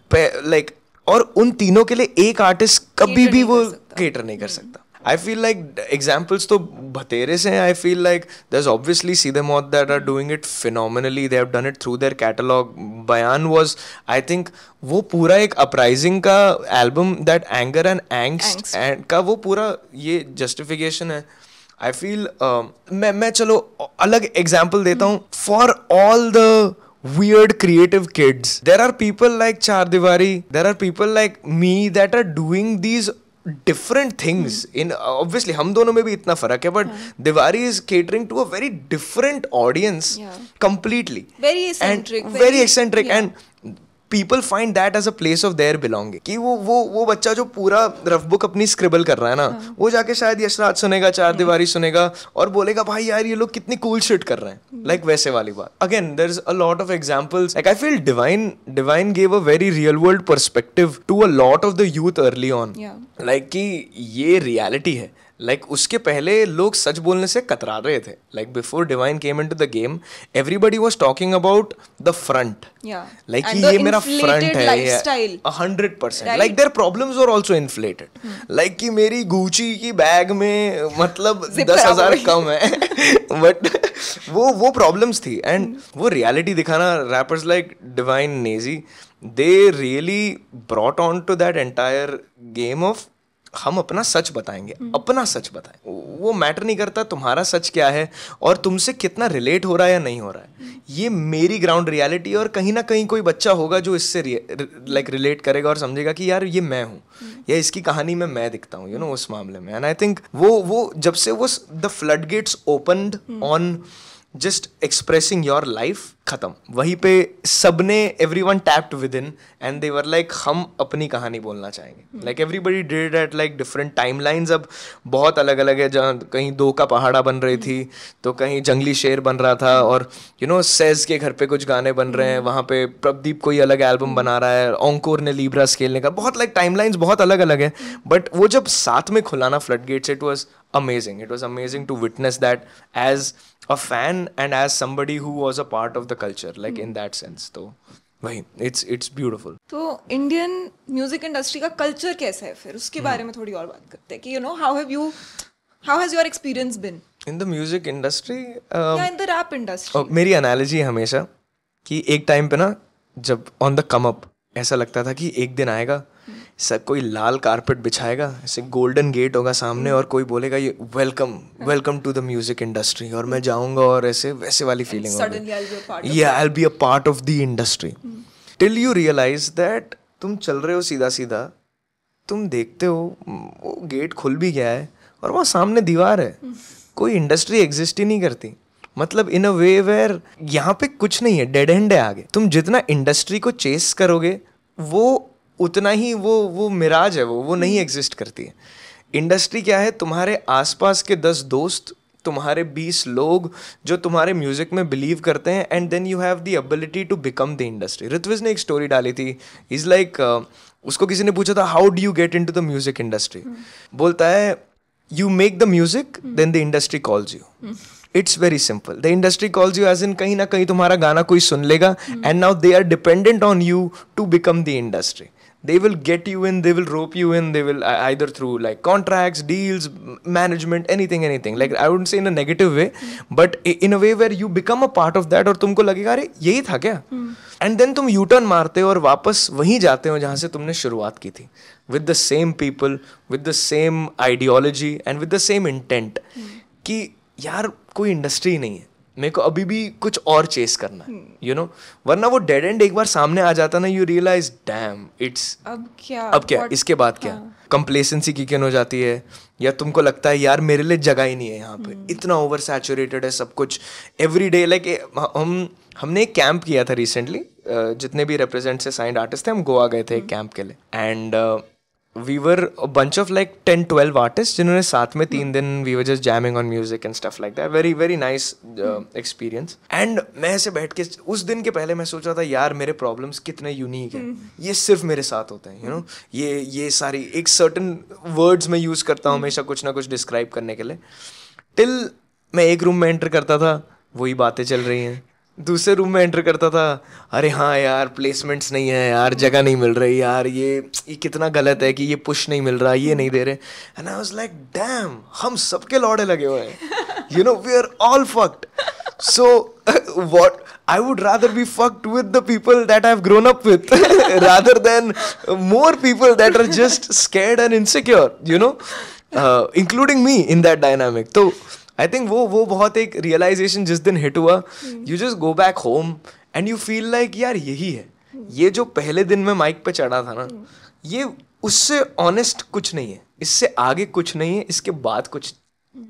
लाइक और उन तीनों के लिए एक आर्टिस्ट कभी भी वो केटर नहीं कर सकता आई फील लाइक एग्जाम्पल्स तो बतेरे से हैं I feel like there is obviously see that are doing it phenomenally they've done it through their catalogue Bayaan was I think वो पूरा एक अपराइजिंग का album that anger and angst and का वो पूरा ये जस्टिफिकेशन है आई फील um, मैं मैं चलो अलग एग्जाम्पल देता हूँ for all the weird creative kids there are people like char दिवारी there are people like me that are doing these different things in obviously हम दोनों में भी इतना फर्क है बट दिवारी is catering to a very different audience completely very very eccentric and people find that as a place of their belonging कि वो वो वो बच्चा जो पूरा रफ बुक अपनी स्क्रिबल कर रहा है ना हाँ। वो जाके शायद यशराज सुनेगा चार दीवारी सुनेगा और बोलेगा भाई यार ये लोग कितनी कूल शिट कर रहे हैं लाइक hmm. वैसे वाली बात again there is a lot of examples like I feel Divine Divine gave a very real world perspective to a lot of the youth early on like कि ये reality है like like, उसके पहले लोग सच बोलने से कतरा रहे थे like before Divine came into the game everybody was talking about the front like ये मेरा फ्रंट है hundred percent like there problem inflated like कि मेरी गूची की बैग में मतलब दस हजार कम है बट वो वो प्रॉब्लम्स थी एंड hmm. वो रियलिटी दिखाना rappers like Divine Naezy they really brought on to that entire game of हम अपना सच बताएंगे हम्म। अपना सच बताएं वो मैटर नहीं करता तुम्हारा सच क्या है और तुमसे कितना रिलेट हो रहा है या नहीं हो रहा है हम्म। ये मेरी ग्राउंड रियलिटी और कहीं ना कहीं कोई बच्चा होगा जो इससे लाइक रिलेट करेगा और समझेगा कि यार ये मैं हूँ हम्म। या इसकी कहानी में मैं दिखता हूँ यू नो उस मामले में एंड आई थिंक वो वो जब से वो the flood gates opened on just expressing your life खत्म वहीं पे सबने every one tapped with in and there like हम अपनी कहानी बोलना चाहेंगे like everybody did at like different time lines अब बहुत अलग अलग है जहाँ कहीं दो का पहाड़ा बन रही थी हम्म। तो कहीं जंगली शेर बन रहा था और यू नो सेज के घर पे कुछ गाने बन रहे हैं हम्म। वहाँ पे प्रदीप कोई अलग एल्बम हम्म। बना रहा है ओंकोर ने लीब्रा स्केलने का बहुत लाइक टाइम लाइन्स बहुत अलग अलग है बट वो जब साथ में खुलाना flood gates it was amazing it was amazing to witness that as a fan and as somebody who was a part of the culture like in that sense तो वही इट्स इट्स ब्यूटीफुल तो Indian music industry का culture कैसा है फिर उसके बारे hmm. में थोड़ी और बात करते हैं कि you know how have you how has your experience been in the music industry या इन द रैप इंडस्ट्री मेरी एनालॉजी हमेशा कि एक टाइम पे ना जब ऑन द कम अप ऐसा लगता था कि एक दिन आएगा hmm. सब कोई लाल कारपेट बिछाएगा ऐसे गोल्डन गेट होगा सामने और कोई बोलेगा ये welcome welcome to the music industry और मैं जाऊंगा और ऐसे वैसे वाली फीलिंग होगी I be a part of the industry till you realise that तुम चल रहे हो सीधा सीधा तुम देखते हो वो गेट खुल भी गया है और वहाँ सामने दीवार है hmm. कोई इंडस्ट्री एग्जिस्ट ही नहीं करती मतलब इन अ वे वेयर यहाँ पे कुछ नहीं है डेड एंड है आगे तुम जितना इंडस्ट्री को चेस करोगे वो उतना ही वो वो मिराज है वो वो नहीं एग्जिस्ट हम्म। करती है इंडस्ट्री क्या है तुम्हारे आसपास के दस दोस्त तुम्हारे बीस लोग जो तुम्हारे म्यूज़िक में बिलीव करते हैं and then you have the ability to become the industry Ritviz ने एक स्टोरी डाली थी इज़ लाइक like, uh, उसको किसी ने पूछा था how do you get in to the music industry बोलता है you make the music then the industry calls you it's very simple the industry calls you as in कहीं ना कहीं तुम्हारा गाना कोई सुन लेगा and now they are dependent on you to become the industry they will get you in they will rope you in they will either through like contracts deals management anything anything like i wouldn't say in a negative way but in a way where you become a part of that और तुमको लगेगा अरे यही था क्या and then तुम you turn मारते हो और वापस वहीं जाते हो जहाँ से तुमने शुरुआत की थी with the same people with the same ideology and with the same intent कि यार कोई इंडस्ट्री नहीं है मेरे को अभी भी कुछ और चेस करना है यू नो वरना वो डेड एंड एक बार सामने आ जाता ना यू रियलाइज डैम इट्स अब क्या अब क्या what? इसके बाद क्या कंप्लेसेंसी की किन हो जाती है या तुमको लगता है यार मेरे लिए जगह ही नहीं है यहाँ पे hmm. इतना ओवर सैचुरेटेड है सब कुछ एवरी डे लाइक हम हमने एक कैंप किया था रिसेंटली जितने भी रिप्रेजेंट से साइंड आर्टिस्ट थे हम गोवा गए थे एक कैंप हम्म। के लिए and we were bunch of like ten twelve artist जिन्होंने साथ में तीन hmm. दिन we were just jamming on music and stuff like that very very nice experience and मैं ऐसे बैठ के उस दिन के पहले मैं सोच रहा था यार मेरे प्रॉब्लम्स कितने यूनिक हैं hmm. ये सिर्फ मेरे साथ होते हैं यू नो ये ये सारी एक सर्टन वर्ड्स में यूज़ करता हूँ hmm. हमेशा कुछ ना कुछ डिस्क्राइब करने के लिए टिल मैं एक रूम में एंटर करता था वही बातें चल रही हैं दूसरे रूम में एंटर करता था अरे हाँ यार प्लेसमेंट्स नहीं है यार जगह नहीं मिल रही यार ये ये कितना गलत है कि ये पुश नहीं मिल रहा ये नहीं दे रहे and I was like damn हम सबके लौड़े लगे हुए हैं you know we are all fucked so what I would rather be fucked with the people that I have grown up with rather then more people that are just scared and insecure you know including me in that dynamic तो I think वो वो बहुत एक realisation जिस दिन hit हुआ you just go back home and you feel like यार यही है hmm. ये जो पहले दिन में माइक पे चढ़ा था ना hmm. ये उससे ऑनेस्ट कुछ नहीं है इससे आगे कुछ नहीं है इसके बाद कुछ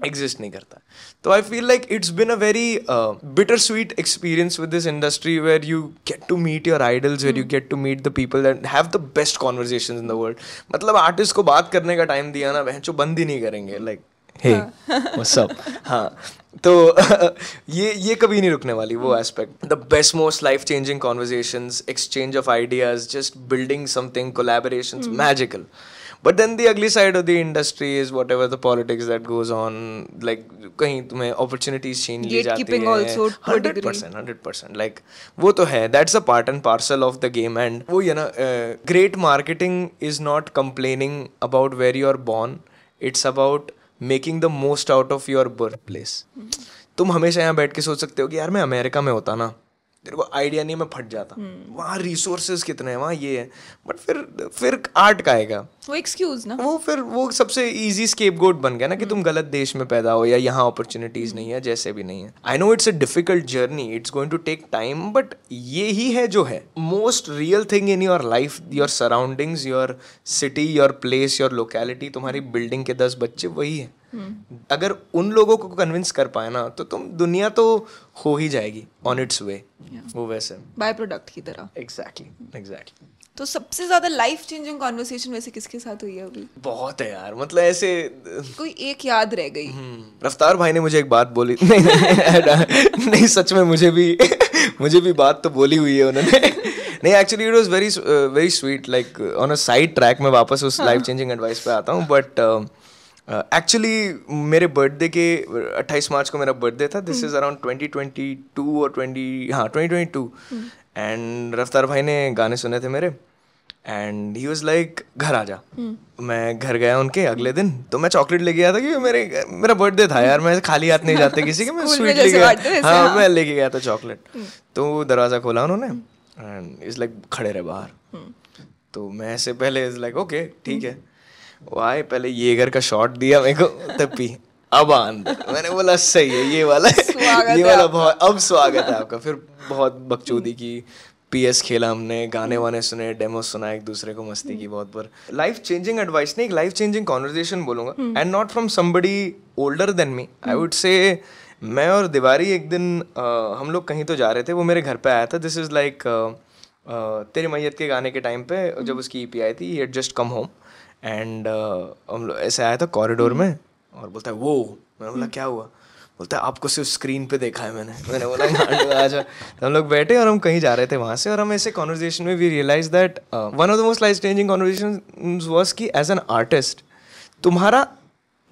एग्जिस्ट hmm. नहीं करता तो I feel like it's been a very bitter sweet experience with this industry where you get to meet your idols where you get to meet the people that have the best conversation in the world मतलब artist को बात करने का time दिया ना वह जो बंद ही नहीं करेंगे like like, hey what's up हाँ तो ये ये कभी नहीं रुकने वाली वो aspect the best most life changing conversations exchange of ideas just building something collaboration magical but then the ugly side of the industry is whatever the politics that goes on like कहीं तुम्हें opportunities change ली जाती है hundred percent hundred percent like वो तो है that's a part and parcel of the game and वो you know great marketing is not complaining about where you are born it's about making the most out of your birth place तुम हमेशा यहाँ बैठ के सोच सकते हो कि यार मैं अमेरिका में होता ना तेरे को आइडिया नहीं मैं फट जाता हम्म। वहाँ रिसोर्सेज कितने हैं वहाँ ये है बट फिर फिर आर्ट का आएगा वो एक्सक्यूज ना वो फिर वो सबसे इजी स्केप गोट बन गया ना कि हम्म। तुम गलत देश में पैदा हो या यहाँ अपॉर्चुनिटीज हम्म। नहीं है जैसे भी नहीं है I know it's a difficult journey it's going to take time but ये ही है जो है most real thing in your life your surroundings your city your place your locality तुम्हारी बिल्डिंग के दस बच्चे वही है Hmm. अगर उन लोगों को कन्विंस कर पाए ना तो तुम दुनिया तो हो ही जाएगी ऑन इट्स वे वो वैसे बाय प्रोडक्ट की तरह एग्जैक्टली एग्जैक्टली तो सबसे ज्यादा लाइफ चेंजिंग कॉन्वर्सेशन वैसे किसके साथ हुई है अभी बहुत है यार मतलब ऐसे कोई एक याद रह गई हम्म, रफ्तार भाई ने मुझे एक बात बोली नहीं नहीं, नहीं सच में मुझे भी मुझे भी बात तो बोली हुई है उन्होंने नहीं actually it was very very sweet like on a side track में वापस उस लाइफ चेंजिंग एडवाइस पे आता हूँ but uh, um, actually uh, मेरे बर्थडे के 28 uh, मार्च को मेरा बर्थडे था दिस इज़ अराउंड 2022 और 20 हाँ 2022 एंड रफ्तार भाई ने गाने सुने थे मेरे एंड ही वॉज लाइक घर आ जा hmm. मैं घर गया उनके अगले दिन तो मैं चॉकलेट लेके गया था क्योंकि मेरे मेरा बर्थडे था यार मैं खाली हाथ नहीं जाते किसी के मैं स्वीट लेके गया हाँ मैं हाँ. लेके गया था चॉकलेट hmm. तो दरवाज़ा खोला उन्होंने एंड इज़ लाइक खड़े रहे बाहर hmm. तो मैं ऐसे पहले इज़ लाइक ओके ठीक है वाह पहले ये घर का शॉट दिया मेरे को तब पी अब अंदर मैंने बोला सही है ये वाला ये वाला बहुत अब स्वागत है आपका फिर बहुत बकचोदी की पीएस खेला हमने गाने हम्म। वाने सुने डेमो सुना एक दूसरे को मस्ती की हम्म। बहुत पर लाइफ चेंजिंग एडवाइस नहीं एक लाइफ चेंजिंग कॉन्वर्जेशन बोलूंगा and not from somebody older then me I would say मैं और दिवारी एक दिन आ, हम लोग कहीं तो जा रहे थे वो मेरे घर पे आया था दिस इज़ लाइक तेरे मैयत के गाने के टाइम पे जब हम्म। उसकी ई e आई थी at just come home and uh, हम लोग ऐसे आया था कॉरिडोर में और बोलता है वो मैंने बोला क्या हुआ बोलता है आपको सिर्फ स्क्रीन पे देखा है मैंने मैंने बोला आजा तो हम लोग बैठे और हम कहीं जा रहे थे वहाँ से और हम ऐसे कॉन्वर्जेशन में we realise that one of the most life changing conversation was कि एज एन आर्टिस्ट तुम्हारा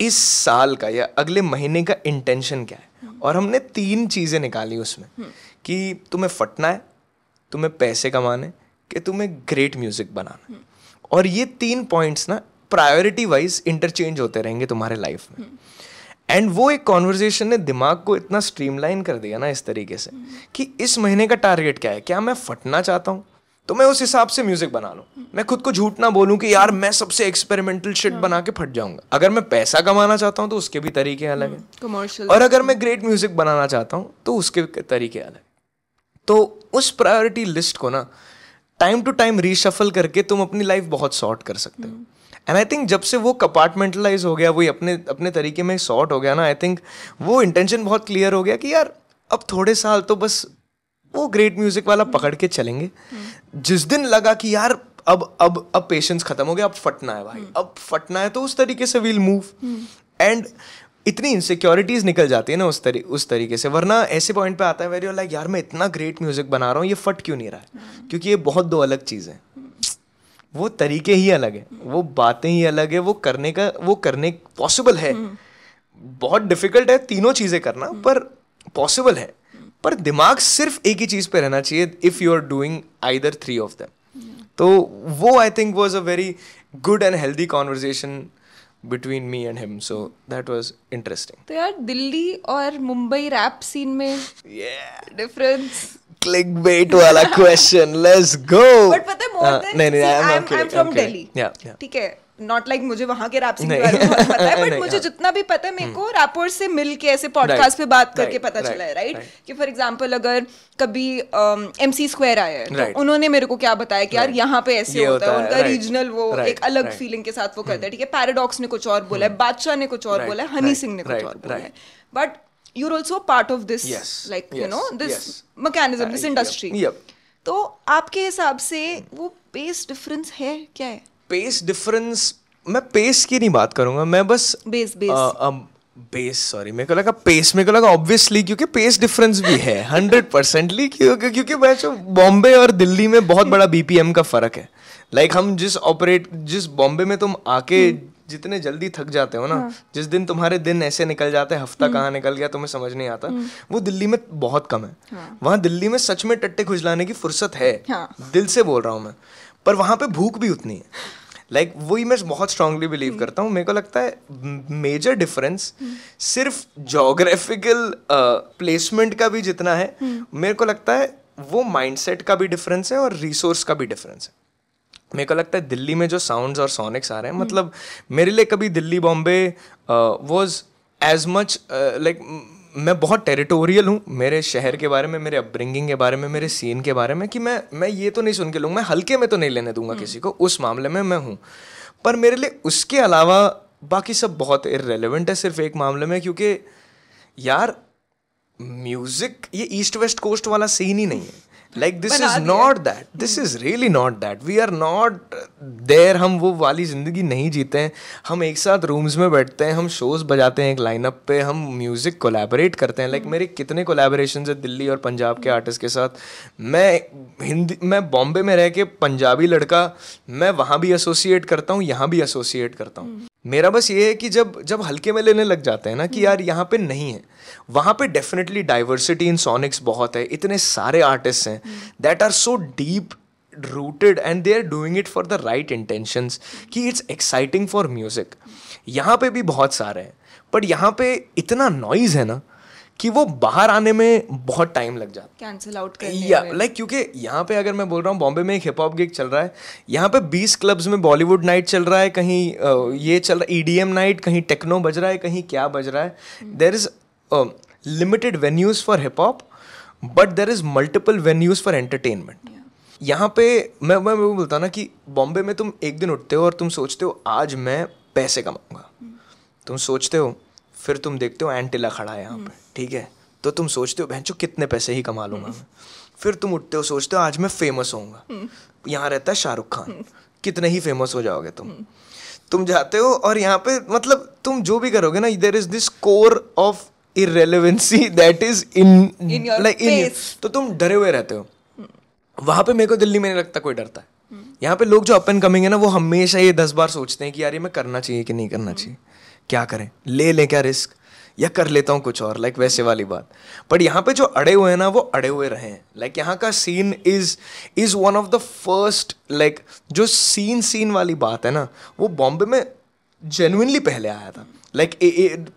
इस साल का या अगले महीने का इंटेंशन क्या है और हमने तीन चीज़ें निकाली उसमें हम्म। कि तुम्हें फटना है तुम्हें पैसे कमाने कि तुम्हें ग्रेट म्यूज़िक बनाना है हम्म। और ये तीन पॉइंट्स ना प्रायोरिटी वाइज इंटरचेंज होते रहेंगे तुम्हारे लाइफ में एंड वो एक कॉन्वर्जेशन ने दिमाग को इतना स्ट्रीमलाइन कर दिया ना इस तरीके से कि इस महीने का टारगेट क्या है क्या मैं फटना चाहता हूँ तो मैं उस हिसाब से म्यूजिक बना लूँ मैं खुद को झूठ ना बोलूँ कि यार मैं सबसे एक्सपेरिमेंटल शिट हाँ। बना के फट जाऊंगा अगर मैं पैसा कमाना चाहता हूँ तो उसके भी तरीके अलग हैं कमर्शियल और अगर मैं ग्रेट म्यूजिक बनाना चाहता हूँ तो उसके तरीके अलग तो उस प्रायोरिटी लिस्ट को ना टाइम टू टाइम रीशफल करके तुम अपनी लाइफ बहुत शॉर्ट कर सकते हो एंड आई थिंक जब से वो कपार्टमेंटलाइज हो गया वही अपने अपने तरीके में शॉर्ट हो गया ना आई थिंक वो इंटेंशन बहुत क्लियर हो गया कि यार अब थोड़े साल तो बस वो ग्रेट म्यूजिक वाला पकड़ के चलेंगे जिस दिन लगा कि यार अब अब अब पेशेंस खत्म हो गया अब फटना है भाई अब फटना है तो उस तरीके से वील मूव एंड इतनी इनसिक्योरिटीज निकल जाती है ना उस तरी उस तरीके से वरना ऐसे पॉइंट पे आता है वेरी लाइक यार मैं इतना ग्रेट म्यूजिक बना रहा हूँ ये फट क्यों नहीं रहा है क्योंकि ये बहुत दो अलग चीज़ है वो तरीके ही अलग है वो बातें ही अलग है वो करने का वो करने पॉसिबल है हम्म। बहुत डिफिकल्ट है तीनों चीज़ें करना हम्म। पर पॉसिबल है पर दिमाग सिर्फ एक ही चीज़ पे रहना चाहिए if you are doing either three of them तो वो I think was a very good and healthy conversation between me and him so that was interesting तो यार दिल्ली और मुंबई रैप सीन में डिफरेंस क्लिक बेट वाला क्वेश्चन लेट्स गो बट पता है more than हाँ, नहीं नहीं आई एम फ्रॉम दिल्ली ठीक है नॉट लाइक like मुझे वहां के रैप्स के बारे में पता है बट मुझे हाँ। जितना भी पता है मेरे को रैपर हम्म। से मिल के ऐसे पॉडकास्ट पे बात करके पता चला है राइट कि फॉर एग्जांपल अगर कभी एम सी स्क्वायर आया है तो उन्होंने मेरे को क्या बताया कि यार यहाँ पे ऐसे होता है उनका रीजनल वो एक अलग फीलिंग के साथ वो करता है हम्म। ठीक है पैराडॉक्स ने कुछ और बोला है बादशाह हम्म। ने कुछ और बोला है हनी सिंह ने कुछ और बोला है but you are part part of this like you know this mechanism this industry तो आपके हिसाब से वो बेस डिफरेंस है क्या है पेस डिफरेंस मैं पेस की नहीं बात करूंगा मैं बस बेस बेस बेस सॉरी मेरे को लगा पेस मेरे को लगा ऑब्वियसली क्योंकि पेस डिफरेंस भी है हंड्रेड परसेंटली क्योंकि क्योंकि मैं जो तो बॉम्बे और दिल्ली में बहुत बड़ा बीपीएम का फर्क है लाइक like, हम जिस ऑपरेट जिस बॉम्बे में तुम आके hmm. जितने जल्दी थक जाते हो ना हाँ. जिस दिन तुम्हारे दिन ऐसे निकल जाते हैं हफ्ता hmm. कहाँ निकल गया तुम्हें समझ नहीं आता hmm. वो दिल्ली में बहुत कम है हाँ. वहाँ दिल्ली में सच में टट्टे खुजलाने की फुर्सत है हाँ. दिल से बोल रहा हूँ मैं पर वहाँ पे भूख भी उतनी है लाइक like, वही मैं बहुत स्ट्रांगली हम्म। बिलीव करता हूँ मेरे को लगता है मेजर डिफरेंस सिर्फ जोग्राफिकल प्लेसमेंट uh, का भी जितना है हम्म। मेरे को लगता है वो माइंडसेट का भी डिफरेंस है और रिसोर्स का भी डिफरेंस है मेरे को लगता है दिल्ली में जो साउंड्स और सोनिक्स आ रहे हैं हम्म। मतलब मेरे लिए कभी Delhi Bombay was as much like मैं बहुत टेरिटोरियल हूँ मेरे शहर के बारे में मेरे अपब्रिंगिंग के बारे में मेरे सीन के बारे में कि मैं मैं ये तो नहीं सुन के लूँगा मैं हल्के में तो नहीं लेने दूंगा हम्म। किसी को उस मामले में मैं हूँ पर मेरे लिए उसके अलावा बाकी सब बहुत इरेलीवेंट है सिर्फ एक मामले में क्योंकि यार म्यूज़िक ये ईस्ट वेस्ट कोस्ट वाला सीन ही नहीं है like this is not that this is really not that we are not there हम वो वाली ज़िंदगी नहीं जीते हैं हम एक साथ रूम्स में बैठते हैं हम शोज़ बजाते हैं एक लाइनअप पे हम म्यूज़िक कोलेबोरेट करते हैं लाइक हम्म। मेरे कितने कोलेबोरेशन है दिल्ली और पंजाब के आर्टिस्ट के साथ मैं हिंदी मैं बॉम्बे में रह के पंजाबी लड़का मैं वहाँ भी एसोसिएट करता हूँ यहाँ भी एसोसिएट करता हूँ हम्म। मेरा बस ये है कि जब जब हल्के में लेने लग जाते हैं ना कि हम्म। यार यहाँ पे नहीं है वहाँ पे डेफिनेटली डाइवर्सिटी इन सोनिक्स बहुत है इतने सारे आर्टिस्ट हैं that are so deep rooted and they are doing it for the right intentions कि इट्स एक्साइटिंग फॉर म्यूज़िक यहाँ पे भी बहुत सारे हैं बट यहाँ पे इतना नॉइज़ है ना कि वो बाहर आने में बहुत टाइम लग जाता कैंसिल आउट करने या लाइक like, क्योंकि यहाँ पे अगर मैं बोल रहा हूँ बॉम्बे में एक हिप हॉप गिग चल रहा है यहाँ पे बीस क्लब्स में बॉलीवुड नाइट चल रहा है कहीं ये चल रहा है ई नाइट कहीं टेक्नो बज रहा है कहीं क्या बज रहा है there is limited venues for hip hop but there is multiple venues for entertainment यहाँ पे मैं मैं वो बोलता ना कि बॉम्बे में तुम एक दिन उठते हो और तुम सोचते हो आज मैं पैसे कमाऊंगा hmm. तुम सोचते हो फिर तुम देखते हो एंटिला खड़ा है यहाँ हम्म। पर ठीक है तो तुम सोचते हो भैंचो कितने पैसे ही कमा लूंगा हम्म। मैं फिर तुम उठते हो सोचते हो आज मैं फेमस होऊंगा हम्म। यहाँ रहता है शाहरुख खान कितने ही फेमस हो जाओगे तुम तुम जाते हो और यहाँ पे मतलब तुम जो भी करोगे ना there is this core of irrelevancy that is in like in तो तुम डरे हुए रहते हो वहां पे मेरे को दिल्ली में नहीं लगता कोई डरता है यहाँ पे लोग जो अप एंड कमिंग है ना वो हमेशा ये दस बार सोचते हैं कि यार ये मैं करना चाहिए कि नहीं करना चाहिए क्या करें ले लें क्या रिस्क या कर लेता हूँ कुछ और लाइक वैसे वाली बात बट यहाँ पे जो अड़े हुए हैं ना वो अड़े हुए रहे हैं लाइक like यहाँ का scene is is one of the first like जो सीन सीन वाली बात है ना वो बॉम्बे में जेनुनली पहले आया था लाइक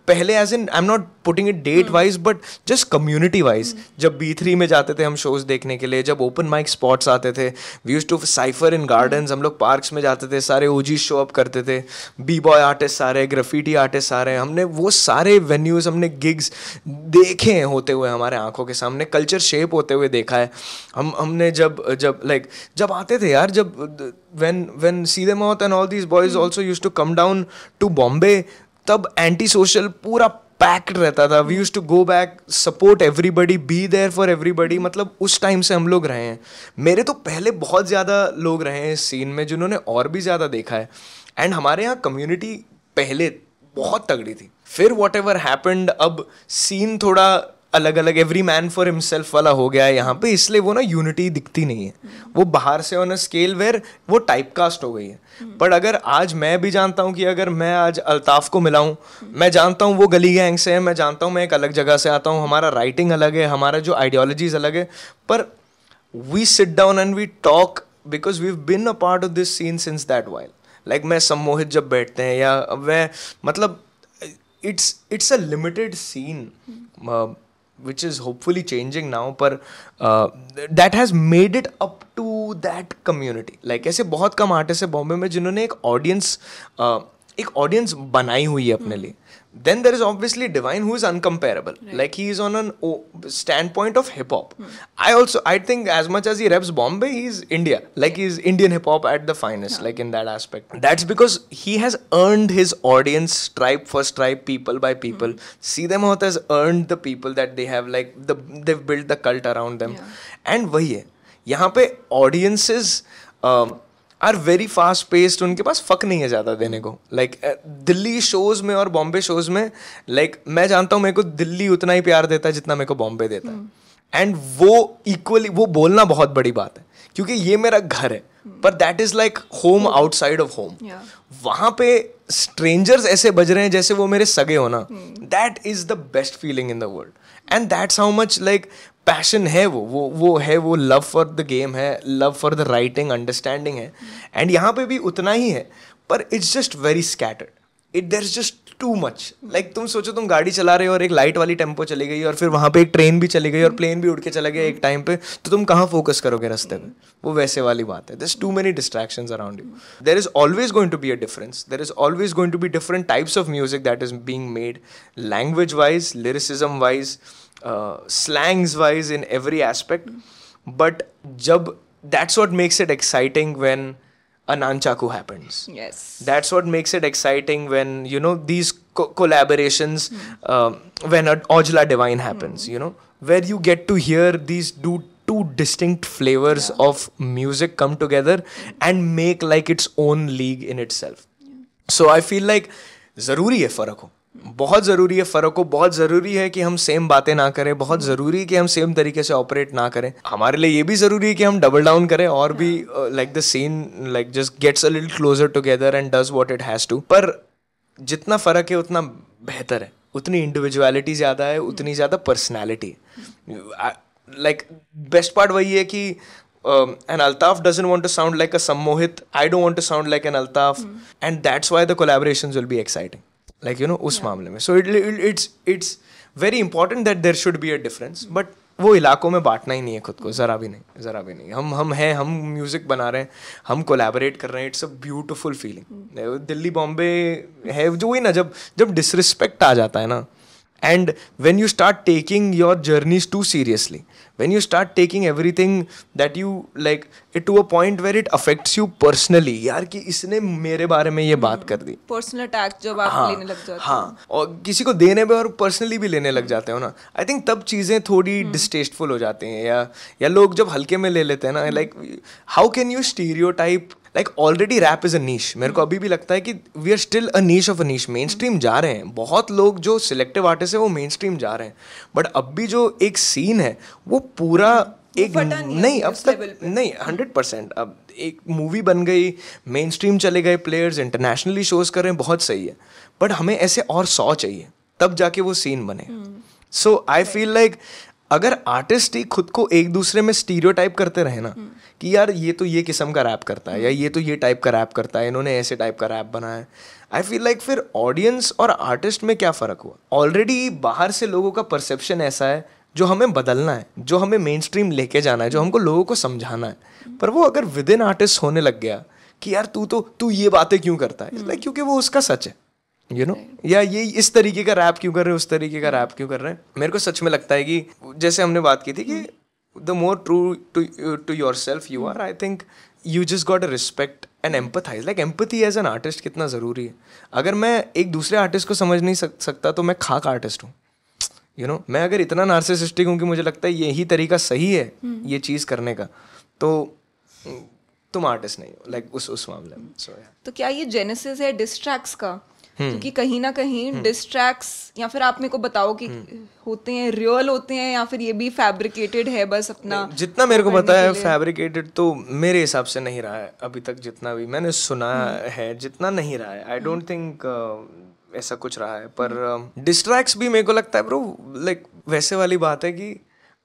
पहले as in I am not putting it date wise but just community wise जब बी थ्री में जाते थे हम शोज देखने के लिए जब ओपन माइक स्पॉट्स आते थे we used to cypher in garden हम लोग पार्क्स में जाते थे सारे ओजी शो अप करते थे बी बॉय आर्टिस्ट सारे ग्रफिटी आर्टिस्ट सारे हमने वो सारे वेन्यूज हमने गिग्स देखे हैं होते हुए हमारे आंखों के सामने कल्चर शेप होते हुए देखा है हम हमने जब जब लाइक like, जब आते थे यार जब when when Seedhe Maut and all these boys also used to come down to Bombay तब एंटी सोशल पूरा पैक्ड रहता था we used to go back support everybody be there for everybody मतलब उस टाइम से हम लोग रहे हैं मेरे तो पहले बहुत ज़्यादा लोग रहे हैं इस सीन में जिन्होंने और भी ज़्यादा देखा है एंड हमारे यहाँ कम्युनिटी पहले बहुत तगड़ी थी फिर वॉट एवर हैपेंड अब सीन थोड़ा अलग अलग एवरी मैन फॉर हिमसेल्फ वाला हो गया है यहाँ पे इसलिए वो ना यूनिटी दिखती नहीं है वो बाहर से ऑन अ स्केल वेयर वो टाइप कास्ट हो गई है बट अगर आज मैं भी जानता हूँ कि अगर मैं आज अल्ताफ़ को मिलाऊँ मैं जानता हूँ वो गली गैंग से है मैं जानता हूँ मैं एक अलग जगह से आता हूँ हमारा राइटिंग अलग है हमारा जो आइडियोलॉजीज अलग है पर we sit down and we talk because we been a part of this scene since that while like मैं सम्मोहित जब बैठते हैं या वह मतलब it's it's a limited scene which is hopefully changing now पर that has made it up to that community like ऐसे बहुत कम आर्टिस्ट है बॉम्बे में जिन्होंने एक audience uh, एक ऑडियंस बनाई हुई है अपने लिए then there is obviously divine who is uncomparable right. like he is on a standpoint of hip hop hmm. i also i think as much as he reps bombay he's india like he's indian hip hop at the finest yeah. like in that aspect that's because he has earned his audience stripe for stripe people by people hmm. see them has earned the people that they have like the they've built the cult around them yeah. and wahi hai yahan pe audiences um, are very fast paced उनके पास fuck नहीं है ज़्यादा देने को like like, Delhi shows में और Bombay shows में लाइक like, मैं जानता हूँ मेरे को दिल्ली उतना ही प्यार देता है जितना मेरे को बॉम्बे देता है एंड hmm. वो इक्वली वो बोलना बहुत बड़ी बात है क्योंकि ये मेरा घर है पर that is like home outside of home वहाँ पे स्ट्रेंजर्स ऐसे बज रहे हैं जैसे वो मेरे सगे होना that is the best feeling in the world and that's how much like passion है वो वो वो है वो लव फॉर द गेम है love for the writing understanding है एंड यहाँ पे भी उतना ही है पर it's just very scattered it there is just too much like तुम सोचो तुम गाड़ी चला रहे हो और एक लाइट वाली टेम्पो चली गई और फिर वहाँ पे एक ट्रेन भी चली गई और प्लेन hmm. भी उड़ के चला गया एक टाइम hmm. पे तो तुम कहाँ फोकस करोगे रास्ते में वो वैसे वाली बात है this too many distraction around you there is always going to be a difference there is always going to be different types of music that is being made language wise lyricism wise Uh, slangs wise in every aspect. But jab, that's what makes it exciting when an nanchaku happens. Yes. That's what makes it exciting when, you know, these co- collaborations, mm. when an Ojla Divine happens, mm. you know, where you get to hear these do two distinct flavors yeah. of music come together and make like its own league in itself. Yeah. So I feel like zaruri hai farak ho. बहुत ज़रूरी है फ़र्क हो बहुत ज़रूरी है कि हम सेम बातें ना करें बहुत ज़रूरी है कि हम सेम तरीके से ऑपरेट ना करें हमारे लिए ये भी ज़रूरी है कि हम डबल डाउन करें और भी like the scene like just gets a little closer together and does what it has to पर जितना फ़र्क है उतना बेहतर है उतनी इंडिविजुअलिटी ज़्यादा है उतनी ज़्यादा पर्सनैलिटी लाइक बेस्ट पार्ट वही है कि an um, and Altaf doesn't want to sound like a Sammohit. I don't want to sound like an Altaf. Mm. And that's why the collaborations will be exciting. Like you know उस मामले में so it it's it's very important that there should be a difference but वो इलाकों में बांटना ही नहीं है खुद को ज़रा भी नहीं ज़रा भी नहीं हम हम हैं हम म्यूज़िक बना रहे हैं हम कोलेबरेट कर रहे हैं it's a beautiful feeling Delhi Bombay है जो वही ना जब जब डिसरिस्पेक्ट आ जाता है ना and when you start taking your journeys too seriously when you start taking everything that you like it to a point where it affects you personally यार कि इसने मेरे बारे में ये बात कर दी पर्सनल अटैक जब आप हाँ, लेने लग जाते हाँ और किसी को देने पे और पर्सनली भी लेने लग जाते हो ना आई थिंक तब चीज़ें थोड़ी डिस्टेस्टफुल हम्म। हो जाती हैं या या लोग जब हल्के में ले लेते हैं ना like how can you stereotype like already rap is a niche मेरे को hmm. अभी भी लगता है कि we are still a niche of a niche mainstream जा रहे हैं बहुत लोग जो सिलेक्टिव आर्टिस्ट है वो मेन स्ट्रीम जा रहे हैं बट अब भी जो एक सीन है वो पूरा hmm. एक नहीं अब तक नहीं हंड्रेड परसेंट अब एक मूवी बन गई मेन स्ट्रीम चले गए प्लेयर्स इंटरनेशनली शोज कर रहे हैं बहुत सही है बट हमें ऐसे और सौ चाहिए तब जाके वो सीन बने सो आई फील लाइक अगर आर्टिस्ट ही खुद को एक दूसरे में स्टीरियो करते रहे ना कि यार ये तो ये किस्म का रैप करता है या ये तो ये टाइप का रैप करता है इन्होंने ऐसे टाइप का रैप बनाया आई फील लाइक फिर ऑडियंस और आर्टिस्ट में क्या फ़र्क हुआ ऑलरेडी बाहर से लोगों का परसेप्शन ऐसा है जो हमें बदलना है जो हमें मेन स्ट्रीम लेके जाना है जो हमको लोगों को समझाना है पर वो अगर विद इन आर्टिस्ट होने लग गया कि यार तू तो तू ये बातें क्यों करता है लाइक क्योंकि वो उसका सच है यू नो या ये इस तरीके का रैप क्यों कर रहे हैं उस तरीके का रैप क्यों कर रहे हैं मेरे को सच में लगता है कि जैसे हमने बात की थी कि the more true to to yourself you are I think you just got respect and empathize like empathy as an artist कितना ज़रूरी है अगर मैं एक दूसरे आर्टिस्ट को समझ नहीं सक, सकता तो मैं खाक आर्टिस्ट हूँ यू नो मैं अगर इतना नार्सिसिस्टिक हूँ कि मुझे लगता है यही तरीका सही है हम्म। ये चीज़ करने का तो तुम आर्टिस्ट नहीं हो लाइक उस उस मामले में सो तो क्या ये जेनेसिस है डिस्ट्रैक्ट्स का हम्म। क्योंकि कहीं ना कहीं डिस्ट्रैक्ट्स हम्म। या फिर आप मेरे को बताओ कि हम्म। होते हैं रियल होते हैं या फिर ये भी फैब्रिकेटेड है बस अपना जितना मेरे को पता है फैब्रिकेटेड तो मेरे हिसाब से नहीं रहा है अभी तक जितना भी मैंने सुना है जितना नहीं रहा है आई डोंट थिंक ऐसा कुछ रहा है पर डिस्ट्रैक्ट्स भी मेरे को लगता है ब्रो लाइक वैसे वाली बात है कि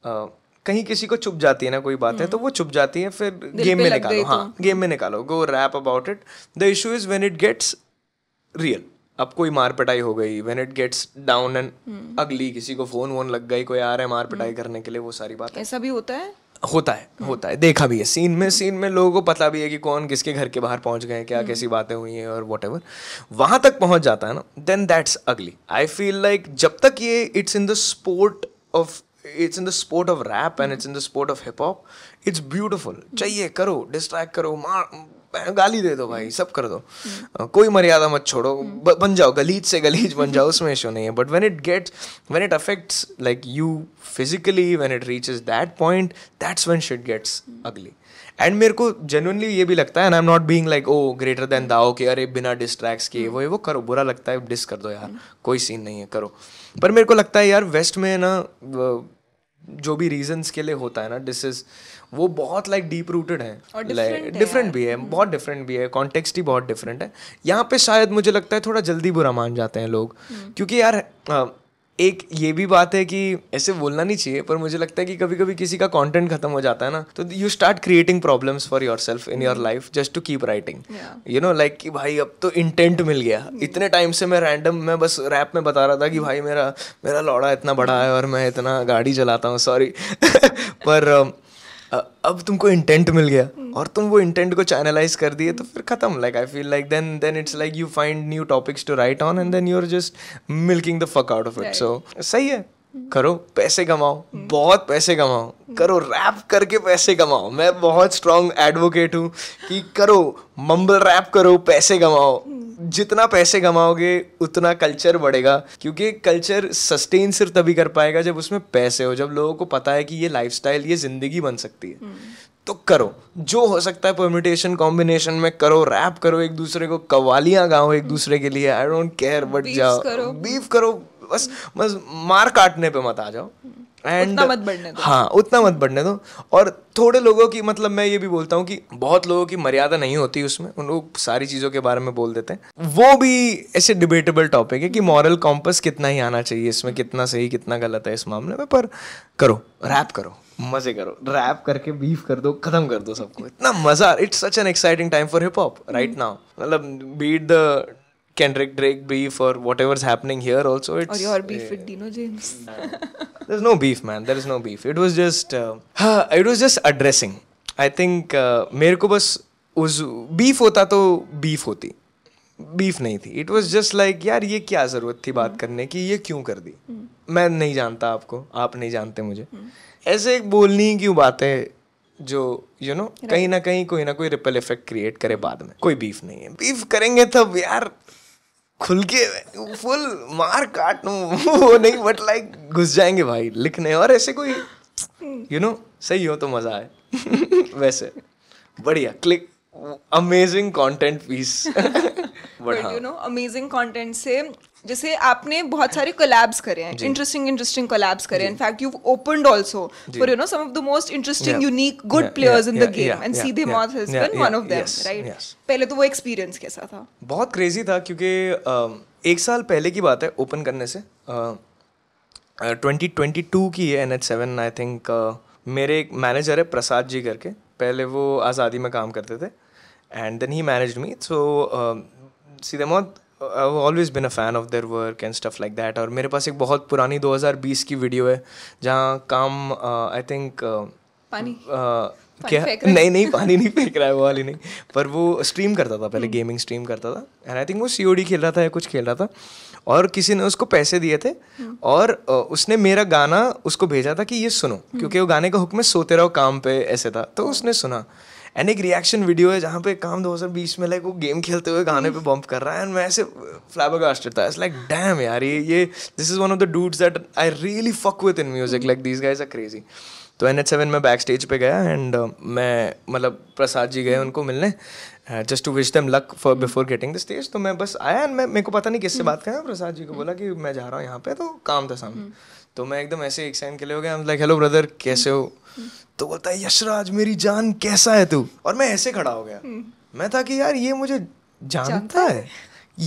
कहीं किसी को चुप जाती है ना कोई बात है तो वो चुप जाती है फिर गेम तो। हाँ, में निकालो हाँ गेम में निकालो go rap about it the issue is when it gets real अब कोई मार पिटाई हो गई when it gets down and ugly किसी को फोन वोन लग गई कोई आ रहा है मार पिटाई हम्म। करने के लिए वो सारी बात ऐसा भी होता है होता है हम्म। होता है देखा भी है सीन में सीन में लोगों को पता भी है कि कौन किसके घर के बाहर पहुंच गए क्या हम्म। कैसी बातें हुई हैं और वट एवर वहाँ तक पहुंच जाता है ना देन दैट्स अगली आई फील लाइक जब तक ये it's in the sport of it's in the sport of rap and it's in the sport of hip hop it's beautiful चाहिए करो डिस्ट्रैक्ट करो मार गाली दे दो भाई हम्म। सब कर दो हम्म। कोई मर्यादा मत छोड़ो हम्म। बन जाओ गलीज से गलीज बन जाओ उसमें इशू नहीं है but when it get when it affects like you physically when it is that point that's when shit gets ugly and मेरे को जेनुअनली ये भी लगता है and I am not being like oh greater than thou के अरे बिना distracts किए वो ये वो करो बुरा लगता है डिस कर दो यार कोई सीन नहीं है करो पर मेरे को लगता है यार वेस्ट में ना जो भी रीजन्स के लिए होता है ना डिस इज़ वो बहुत लाइक डीप रूटेड है लाइक डिफरेंट भी है बहुत डिफरेंट भी है कॉन्टेक्स्ट ही बहुत डिफरेंट है यहाँ पे शायद मुझे लगता है थोड़ा जल्दी बुरा मान जाते हैं लोग हम्म। क्योंकि यार एक ये भी बात है कि ऐसे बोलना नहीं चाहिए पर मुझे लगता है कि कभी कभी किसी का कंटेंट खत्म हो जाता है ना तो you start creating problems for yourself in your life just to keep writing you know like कि भाई अब तो इंटेंट मिल गया yeah. हम्म। इतने टाइम से मैं रैंडम मैं बस रैप में बता रहा था कि भाई मेरा मेरा लौड़ा इतना बड़ा है और मैं इतना गाड़ी चलाता हूँ सॉरी पर अब तुमको इंटेंट मिल गया और तुम वो इंटेंट को चैनलाइज कर दिए तो फिर खत्म like I feel like then then it's like you find new topics to write on and then you are just milking the fuck out of it so सही है करो पैसे कमाओ हम्म। बहुत पैसे कमाओ हम्म। करो रैप करके पैसे कमाओ मैं बहुत स्ट्रांग एडवोकेट हूँ कि करो मम्बल रैप करो पैसे कमाओ हम्म। जितना पैसे कमाओगे उतना कल्चर बढ़ेगा क्योंकि कल्चर सस्टेन सिर्फ तभी कर पाएगा जब उसमें पैसे हो जब लोगों को पता है कि ये स्टाइल ये ज़िंदगी बन सकती है तो करो जो हो सकता है परम्यूटेशन कॉम्बिनेशन में करो रैप करो एक दूसरे को कवालियाँ गाओ एक दूसरे के लिए आई डोंट केयर बट जाओ बीफ करो बस बस मार काटने पे मत आ जाओ एंड मत बढ़ने दो हाँ उतना मत बढ़ने दो और थोड़े लोगों की मतलब मैं ये भी बोलता हूँ कि बहुत लोगों की मर्यादा नहीं होती उसमें उन लोग सारी चीज़ों के बारे में बोल देते हैं वो भी ऐसे डिबेटेबल टॉपिक है कि मॉरल कॉम्पस कितना ही आना चाहिए इसमें कितना सही कितना गलत है इस मामले में पर करो रैप करो मजे करो रैप करके बीफ कर दो खत्म कर दो सबको इतना मजा it's such an exciting time for hip hop right now मतलब beat the Kendrick Drake beef or whatever's happening here also. It's, or your beef yeah. with Dino James. There's no beef, man. There is no beef. It was just, uh, it was just addressing. I think मेरे को बस उस beef होता तो beef होती beef नहीं थी it was just like यार ये क्या ज़रूरत थी बात करने की ये क्यों कर दी मैं नहीं जानता आपको आप नहीं जानते मुझे ऐसे एक बोलनी क्यों बातें जो यू नो कहीं ना कहीं कोई ना कोई रिपल इफेक्ट क्रिएट करे बाद में कोई बीफ नहीं है बीफ करेंगे तब यार खुल के फुल मार काट वो नहीं बट लाइक घुस जाएंगे भाई लिखने और ऐसे कोई यू नो सही हो तो मज़ा आए वैसे बढ़िया click amazing content piece but you know amazing content से जैसे आपने बहुत सारे कोलैब्स करे हैं इंटरेस्टिंग इंटरेस्टिंग कोलैब्स करे in fact you opened also for you know some of the most interesting unique good players in the game and see them all has been one of them right पहले तो वो experience कैसा था बहुत crazy था क्योंकि एक साल पहले की बात है ओपन करने से ट्वेंटी ट्वेंटी टू की है N H seven I think मेरे एक मैनेजर है प्रसाद जी करके पहले वो आज़ादी में काम करते थे and then he manage me so Seedhe Maut I always been a fan of their work and stuff like that और मेरे पास एक बहुत पुरानी 2020 की वीडियो है जहाँ काम आई थिंक पानी क्या नहीं नहीं पानी नहीं फेंक रहा है वो वाली नहीं पर वो स्ट्रीम करता था पहले गेमिंग स्ट्रीम करता था एंड आई थिंक वो सी खेल रहा था या कुछ खेल रहा था और किसी ने उसको पैसे दिए थे हम्म। और उसने मेरा गाना उसको भेजा था कि ये सुनो हम्म। क्योंकि वो गाने का हुक्म सोते रहो काम पे ऐसे था तो उसने सुना एंड एक रिएक्शन वीडियो है जहाँ पे काम दो हज़ार बीस में लाइक वो गेम खेलते हुए गाने पे बम्प कर रहा है एंड मैं ऐसे फ्लैबरगास्टेड था इट्स लाइक डैम यार ये ये this is one of the dudes that I really fuck with in music like this guys are crazy तो एन एच सेवन में बैक स्टेज पर गया एंड uh, मैं मतलब प्रसाद जी गए उनको मिलने just to wish them luck for before getting the stage तो मैं बस आया एंड मैं मेरे को पता नहीं किससे बात करें प्रसाद जी को बोला कि मैं जा रहा हूँ यहाँ पे तो काम था सामने हम्म। तो मैं एकदम ऐसे एक साइन के लिए हो गया लाइक हेलो ब्रदर कैसे हो तो बोलता है यशराज मेरी जान कैसा है तू और मैं ऐसे खड़ा हो गया हम्म। मैं था कि यार ये मुझे जानता, जानता है।, है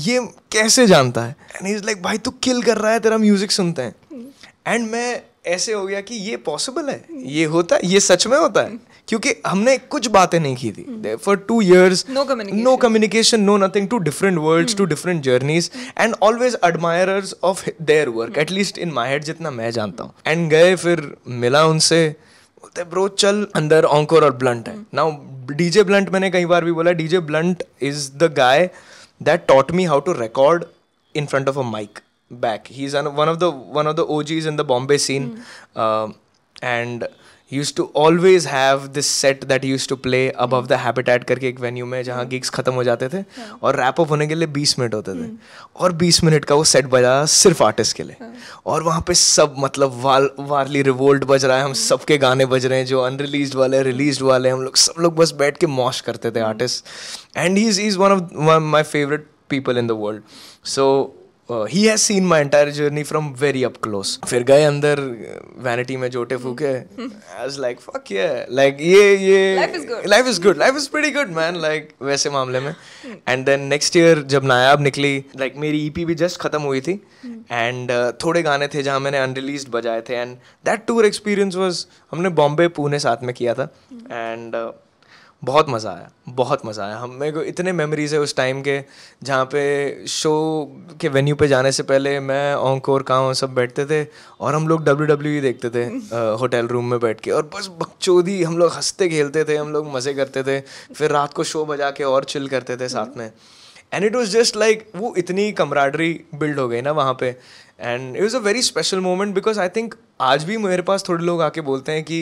ये कैसे जानता है एंड इज लाइक भाई तू किल कर रहा है तेरा म्यूजिक सुनते हैं एंड हम्म। मैं ऐसे हो गया कि ये पॉसिबल है हम्म। ये होता है ये सच में होता है क्योंकि हमने कुछ बातें नहीं की थी for two years no communication no nothing two different worlds two different journeys and always admirers of their work at least in my head जितना मैं जानता हूँ एंड गए फिर मिला उनसे बोलते ब्रो चल अंदर ऑंकोर और ब्लंट है नाउ डीजे ब्लंट मैंने कई बार भी बोला DJ Blunt is the guy that taught me how to record in front of a mic back he is one of the one of the in the in the Bombay scene and used to always have this set that used to play above the Habitat करके एक venue में जहाँ gigs खत्म हो जाते थे हाँ। और रैप अप होने के लिए बीस मिनट होते थे हम्म। और बीस मिनट का वो सेट बजा सिर्फ आर्टिस्ट के लिए हाँ। और वहाँ पे सब मतलब वाल वारली रिवोल्ट बज रहा है हम हम्म। सबके गाने बज रहे हैं जो अनरिलीज वाले रिलीज वाले हम लोग सब लोग बस बैठ के मॉश करते थे artist and he is one of my favourite people in the world so he has seen my entire journey from very up close फिर गए अंदर वैनिटी uh, में जोटे फूके एज लाइक फक ये लाइक ये ये life is good life is very good man like वैसे मामले में एंड देन नेक्स्ट ईयर जब नायाब निकली लाइक like, मेरी ईपी e भी जस्ट खत्म हुई थी एंड uh, थोड़े गाने थे जहाँ मैंने अनरिलीज बजाए थे and that tour experience was हमने बॉम्बे पुणे साथ में किया था एंड बहुत मज़ा आया बहुत मज़ा आया हम मेरे को इतने मेमोरीज़ है उस टाइम के जहाँ पे शो के वेन्यू पे जाने से पहले मैं ओंक और काँ सब बैठते थे और हम लोग डब्ल्यू डब्ल्यू ही देखते थे होटल रूम में बैठ के और बस बकचोदी हम लोग हंसते खेलते थे हम लोग मज़े करते थे फिर रात को शो बजा के और चिल करते थे साथ में and it was just like वो इतनी कमराडरी बिल्ड हो गई ना वहाँ पे and it was a very special moment because I think आज भी मेरे पास थोड़े लोग आके बोलते हैं कि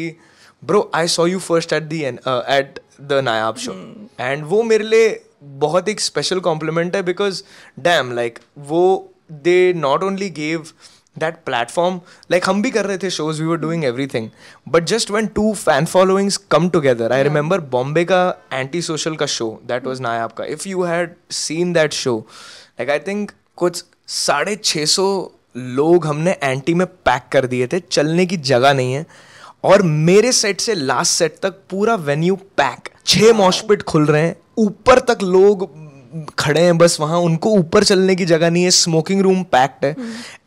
bro I saw you first at the end at the Nayaab show and वो मेरे लिए बहुत एक स्पेशल कॉम्प्लीमेंट है बिकॉज डैम लाइक वो they not only gave that platform like हम भी कर रहे थे shows we were doing everything but just when two fan followings come together I remember Bombay का एंटी सोशल का शो दैट वॉज नायाब का if you had seen that show like I think कुछ साढ़े छः सौ लोग हमने एंटी में पैक कर दिए थे चलने की जगह नहीं है और मेरे सेट से लास्ट सेट तक पूरा वेन्यू पैक छह मॉशपिट खुल रहे हैं ऊपर तक लोग खड़े हैं बस वहां उनको ऊपर चलने की जगह नहीं है स्मोकिंग रूम पैक्ड है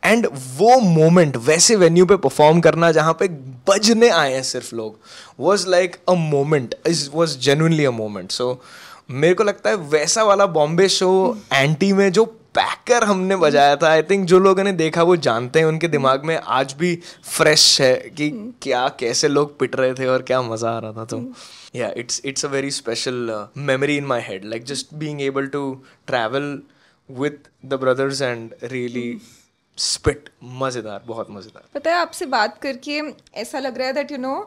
एंड हम्म। वो मोमेंट वैसे वेन्यू पे परफॉर्म करना जहां पे बजने आए हैं सिर्फ लोग was like a moment is was genuinely a moment so मेरे को लगता है वैसा वाला बॉम्बे शो एंटी में जो कर हमने बजाया था आई थिंक जो लोगों ने देखा वो जानते हैं उनके दिमाग में आज भी फ्रेश है कि क्या कैसे लोग पिट रहे थे और क्या मजा आ रहा था तो या it's it's a very special memory in my head like just being able to travel with the brothers and really spit मजेदार बहुत मजेदार पता है आपसे बात करके ऐसा लग रहा है that you know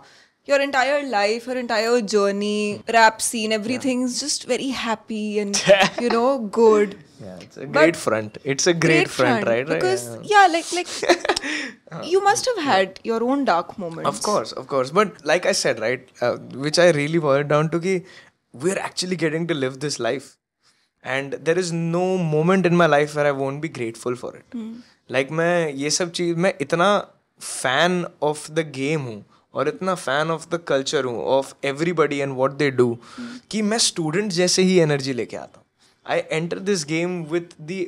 your entire life your entire journey rap scene everything is just very happy and you know good it's a great but front it's a great, great front, front, right because right? yeah yeah, like like you must have had your own dark moments of course of course but like i said right uh, which i really boiled down to ki, we're actually getting to live this life and there is no moment in my life where I won't be grateful for it. Mm. Like, मैं ये सब चीज़ मैं इतना fan of the game हूँ और इतना fan of the culture हूँ of everybody and what they do कि मैं स्टूडेंट जैसे ही एनर्जी लेके आता हूँ I enter this game with the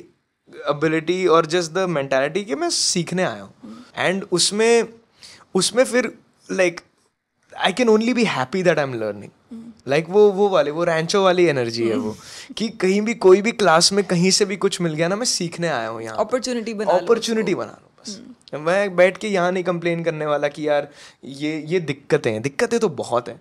ability और जस्ट द मैंटेलिटी कि मैं सीखने आया हूँ एंड उसमें उसमें फिर like I can only be happy that I am learning like वो वो वाले वो रैंचो वाली एनर्जी है वो कि कहीं भी कोई भी क्लास में कहीं से भी कुछ मिल गया ना मैं सीखने आया हूँ यहाँ अपॉर्चुनिटी बना अपॉर्चुनिटी बना लो बस मैं बैठ के यहाँ नहीं कंप्लेन करने वाला कि यार ये ये दिक्कतें हैं दिक्कतें तो बहुत हैं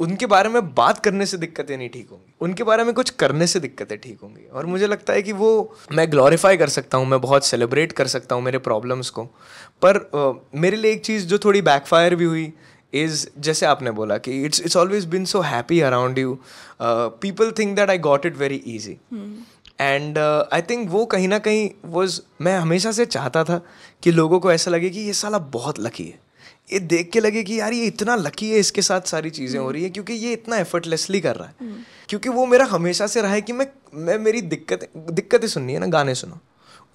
उनके बारे में बात करने से दिक्कतें नहीं ठीक होंगी उनके बारे में कुछ करने से दिक्कतें ठीक होंगी और मुझे लगता है कि वो मैं ग्लोरीफाई कर सकता हूँ मैं बहुत सेलिब्रेट कर सकता हूँ मेरे प्रॉब्लम्स को पर uh, मेरे लिए एक चीज़ जो थोड़ी बैकफायर भी हुई इज़ जैसे आपने बोला कि it's it's always been so happy around you people think that I got it very easy and I think वो कहीं ना कहीं वॉज मैं हमेशा से चाहता था कि लोगों को ऐसा लगे कि ये साला बहुत लकी है ये देख के लगे कि यार ये इतना लकी है इसके साथ सारी चीज़ें हो हम्म। रही है क्योंकि ये इतना एफर्टलेसली कर रहा है हम्म। क्योंकि वो मेरा हमेशा से रहा है कि मैं मैं मेरी दिक्कत दिक्कतें सुननी है ना गाने सुनो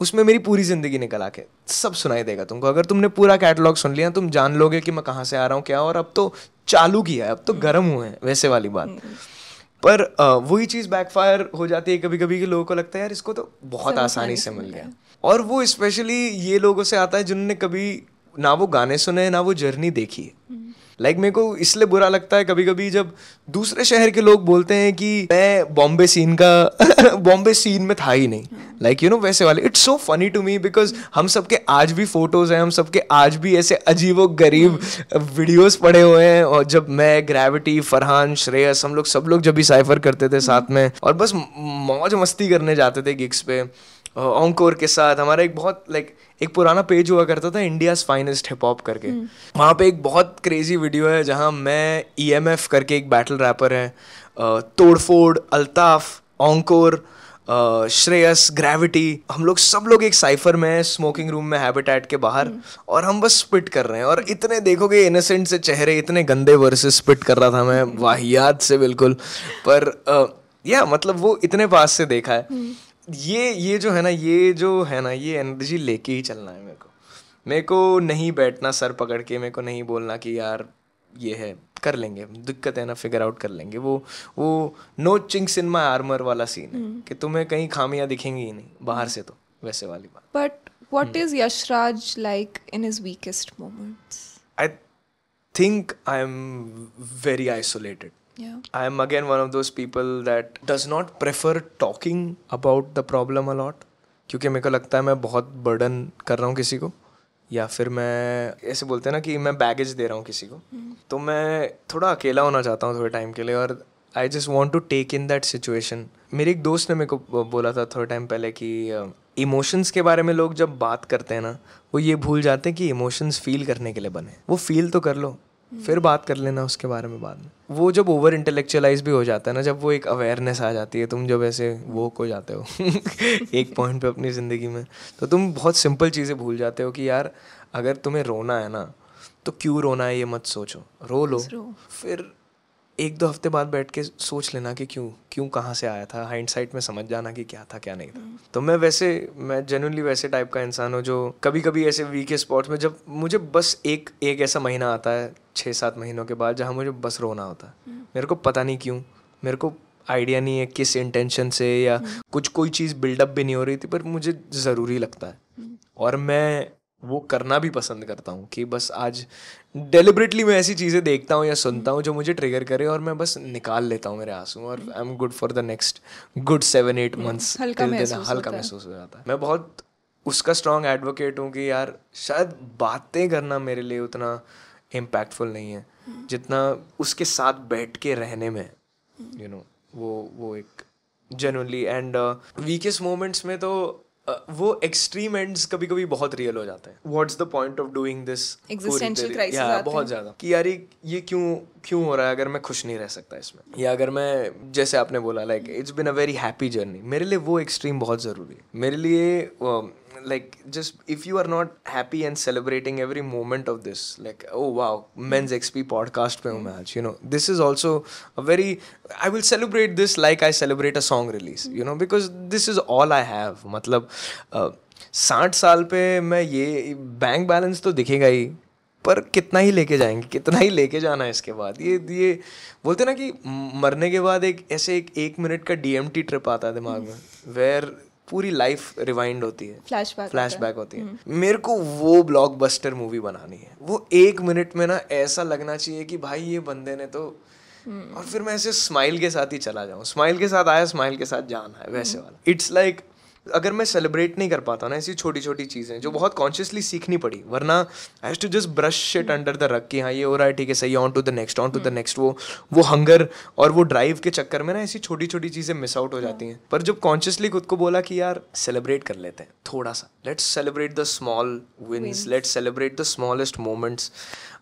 उसमें मेरी पूरी ज़िंदगी निकल आके सब सुनाई देगा तुमको अगर तुमने पूरा कैटलॉग सुन लिया तुम जान लोगे कि मैं कहाँ से आ रहा हूँ क्या और अब तो चालू किया है अब तो गर्म हुए हैं वैसे वाली बात हम्म। पर वही चीज़ बैकफायर हो जाती है कभी कभी कि लोगों को लगता है यार इसको तो बहुत आसानी से मिल गया और वो स्पेशली ये लोगों से आता है जिन्होंने कभी ना वो गाने सुने ना वो जर्नी देखी है लाइक like, मेरे को इसलिए बुरा लगता है कभी कभी जब दूसरे शहर के लोग बोलते हैं कि मैं बॉम्बे सीन का बॉम्बे सीन में था ही नहीं लाइक यू नो वैसे वाले it's so funny to me because हम सबके आज भी फोटोज हैं हम सबके आज भी ऐसे अजीब गरीब वीडियोस पड़े हुए हैं और जब मैं ग्रेविटी फरहान श्रेयस हम लोग सब लोग जब भी साइफर करते थे साथ में और बस मौज मस्ती करने जाते थे गिग्स पे ऑंकोर के साथ हमारा एक बहुत लाइक एक पुराना पेज हुआ करता था इंडियाज फाइनेस्ट हिप हॉप करके हम्म। वहाँ पे एक बहुत क्रेजी वीडियो है जहाँ मैं ई एम एफ करके एक बैटल रैपर है तोड़फोड़ अल्ताफ ओंकोर श्रेयस ग्रेविटी हम लोग सब लोग एक साइफर में स्मोकिंग रूम में हैबिटेट के बाहर हम्म। और हम बस स्पिट कर रहे हैं और इतने देखोगे इनोसेंट से चेहरे इतने गंदे वर्सेस स्पिट कर रहा था मैं हम्म। वाहियात से बिल्कुल पर या मतलब वो इतने पास से देखा है ये ये जो है ना ये जो है ना ये एनर्जी लेके ही चलना है मेरे को मेरे को नहीं बैठना सर पकड़ के मेरे को नहीं बोलना कि यार ये है कर लेंगे दिक्कत है ना फिगर आउट कर लेंगे वो वो no chinks in my armour वाला सीन है हम्म। कि तुम्हें कहीं खामियां दिखेंगी ही नहीं बाहर से तो वैसे वाली बात but what is Yashraj like in his weakest moments I think I am very isolated Yeah. I'm again one of those people that does not prefer talking about the problem a lot क्योंकि मेरे को लगता है मैं बहुत burden कर रहा हूँ किसी को या फिर मैं ऐसे बोलते हैं ना कि मैं बैगेज दे रहा हूँ किसी को mm. तो मैं थोड़ा अकेला होना चाहता हूँ थोड़े टाइम के लिए और I just want to take in that situation मेरे एक दोस्त ने मेरे को बोला था थोड़े टाइम पहले कि इमोशंस के बारे में लोग जब बात करते हैं ना वो ये भूल जाते हैं कि इमोशंस फील करने के लिए बने वो फील तो कर लो फिर बात कर लेना उसके बारे में बाद में वो जब ओवर इंटेलेक्चुअलाइज भी हो जाता है ना जब वो एक अवेयरनेस आ जाती है तुम जब ऐसे वो को जाते हो एक पॉइंट पे अपनी ज़िंदगी में तो तुम बहुत सिंपल चीज़ें भूल जाते हो कि यार अगर तुम्हें रोना है ना तो क्यों रोना है ये मत सोचो रो लो फिर एक दो हफ्ते बाद बैठ के सोच लेना कि क्यों क्यों कहाँ से आया था हाइंड में समझ जाना कि क्या था क्या नहीं था mm. तो मैं वैसे मैं जनरली वैसे टाइप का इंसान हूँ जो कभी कभी ऐसे वीक स्पॉट्स में जब मुझे बस एक एक ऐसा महीना आता है छः सात महीनों के बाद जहाँ मुझे बस रोना होता है mm. मेरे को पता नहीं क्यों मेरे को आइडिया नहीं है किस इंटेंशन से या mm. कुछ कोई चीज़ बिल्डअप भी नहीं हो रही थी पर मुझे ज़रूरी लगता है और मैं वो करना भी पसंद करता हूँ कि बस आज डेलिब्रेटली मैं ऐसी चीज़ें देखता हूँ या सुनता हूँ जो मुझे ट्रिगर करे और मैं बस निकाल लेता हूँ मेरे आंसू और I am good for the next good seven eight months हल्का महसूस हो जाता है मैं बहुत उसका स्ट्रॉन्ग एडवोकेट हूँ कि यार शायद बातें करना मेरे लिए उतना इम्पैक्टफुल नहीं है जितना उसके साथ बैठ के रहने में यू नो वो वो एक जनरली एंड वीकेस्ट मोमेंट्स में तो वो एक्सट्रीम एंड्स कभी कभी बहुत रियल हो जाते हैं what's the point of doing this existential crisis बहुत ज्यादा कि यार ये क्यों क्यों हो रहा है अगर मैं खुश नहीं रह सकता इसमें या अगर मैं जैसे आपने बोला like it's been a very happy journey मेरे लिए वो एक्सट्रीम बहुत ज़रूरी है मेरे लिए like just if you are not happy and celebrating every moment of this like oh wow men's xp podcast pe hum aaj you know this is also a very i will celebrate this like i celebrate a song release you know because this is all i have matlab uh, साठ साल पे मैं ये bank balance तो दिखेगा ही पर कितना ही लेके जाएंगे कितना ही लेके जाना है इसके बाद ये ये बोलते ना कि मरने के बाद एक ऐसे एक एक मिनट का डीएमटी ट्रिप आता है दिमाग में वेयर पूरी लाइफ रिवाइंड होती है फ्लैशबैक फ्लैशबैक होती है हम्म। मेरे को वो ब्लॉकबस्टर मूवी बनानी है वो एक मिनट में ना ऐसा लगना चाहिए कि भाई ये बंदे ने तो हम्म। और फिर मैं ऐसे स्माइल के साथ ही चला जाऊँ स्माइल के साथ आया स्माइल के साथ जाना है वैसे हम्म। वाला इट्स लाइक like, अगर मैं सेलिब्रेट नहीं कर पाता ना ऐसी छोटी छोटी चीज़ें जो बहुत कॉन्शियसली सीखनी पड़ी वरना I have to just brush it under the रख कि हाँ ये हो रहा है ठीक है सही on to the next on to the next वो वो हंगर और वो ड्राइव के चक्कर में ना ऐसी छोटी छोटी चीज़ें मिस आउट हो जाती हाँ। हैं पर जब कॉन्शियसली खुद को बोला कि यार सेलिब्रेट कर लेते हैं थोड़ा सा let's celebrate the small wins let's celebrate the smallest moments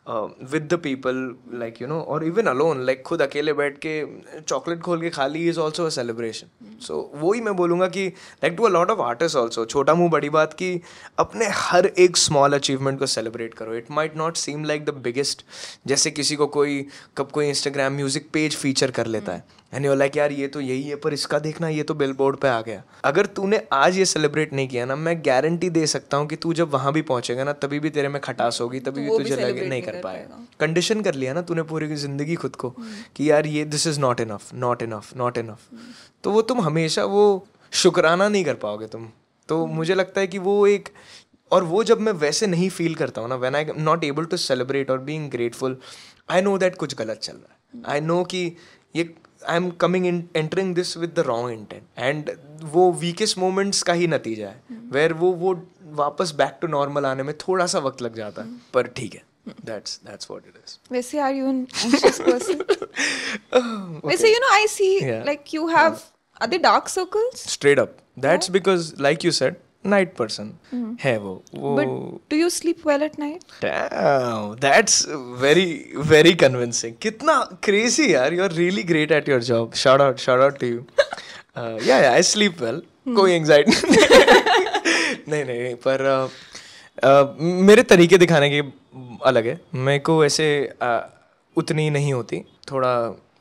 with the people like you know और इवन अलोन लाइक खुद अकेले बैठ के चॉकलेट खोल के खा ली is also a celebration so वो ही मैं बोलूँगा कि like to a lot of artist also छोटा मुँह बड़ी बात कि अपने हर एक स्मॉल अचीवमेंट को सेलिब्रेट करो it might not seem like the biggest जैसे किसी को कोई कब कोई इंस्टाग्राम म्यूज़िक पेज फीचर कर लेता है एंड यूर लाइक यार ये तो यही है पर इसका देखना ये तो बिल बोर्ड पर आ गया अगर तूने आज ये सेलिब्रेट नहीं किया ना मैं गारंटी दे सकता हूँ कि तू जब वहाँ भी पहुँचेगा ना तभी भी तेरे में खटास होगी तभी तो भी तुझे लगे नहीं कर पाएगा कंडीशन कर लिया ना तूने पूरी ज़िंदगी खुद को हम्म। कि यार ये this is not enough not enough not enough तो वो तुम हमेशा वो शुक्राना नहीं कर पाओगे तुम तो हम्म। मुझे लगता है कि वो एक और वो जब मैं वैसे नहीं फील करता हूँ ना when I not able to celebrate और being grateful I know that कुछ गलत चल रहा है आई हम्म। नो कि ये I am coming in entering this with the wrong intent and वो वीकेस्ट मोमेंट्स का ही नतीजा है वेर वो वो वापस बैक टू नॉर्मल आने में थोड़ा सा वक्त लग जाता है पर ठीक है that's that's what it is vesi are you an anxious person oh, okay. you know i see yeah. like you have yeah. are they dark circles straight up that's yeah. because like you said night person mm-hmm. है वो वो do you sleep well at night that's very very convincing कितना crazy यार you are really great at your job shout out shout out to you या I sleep well कोई anxiety नहीं नहीं पर uh, uh, मेरे तरीके दिखाने के अलग है मेरे को ऐसे uh, उतनी नहीं होती थोड़ा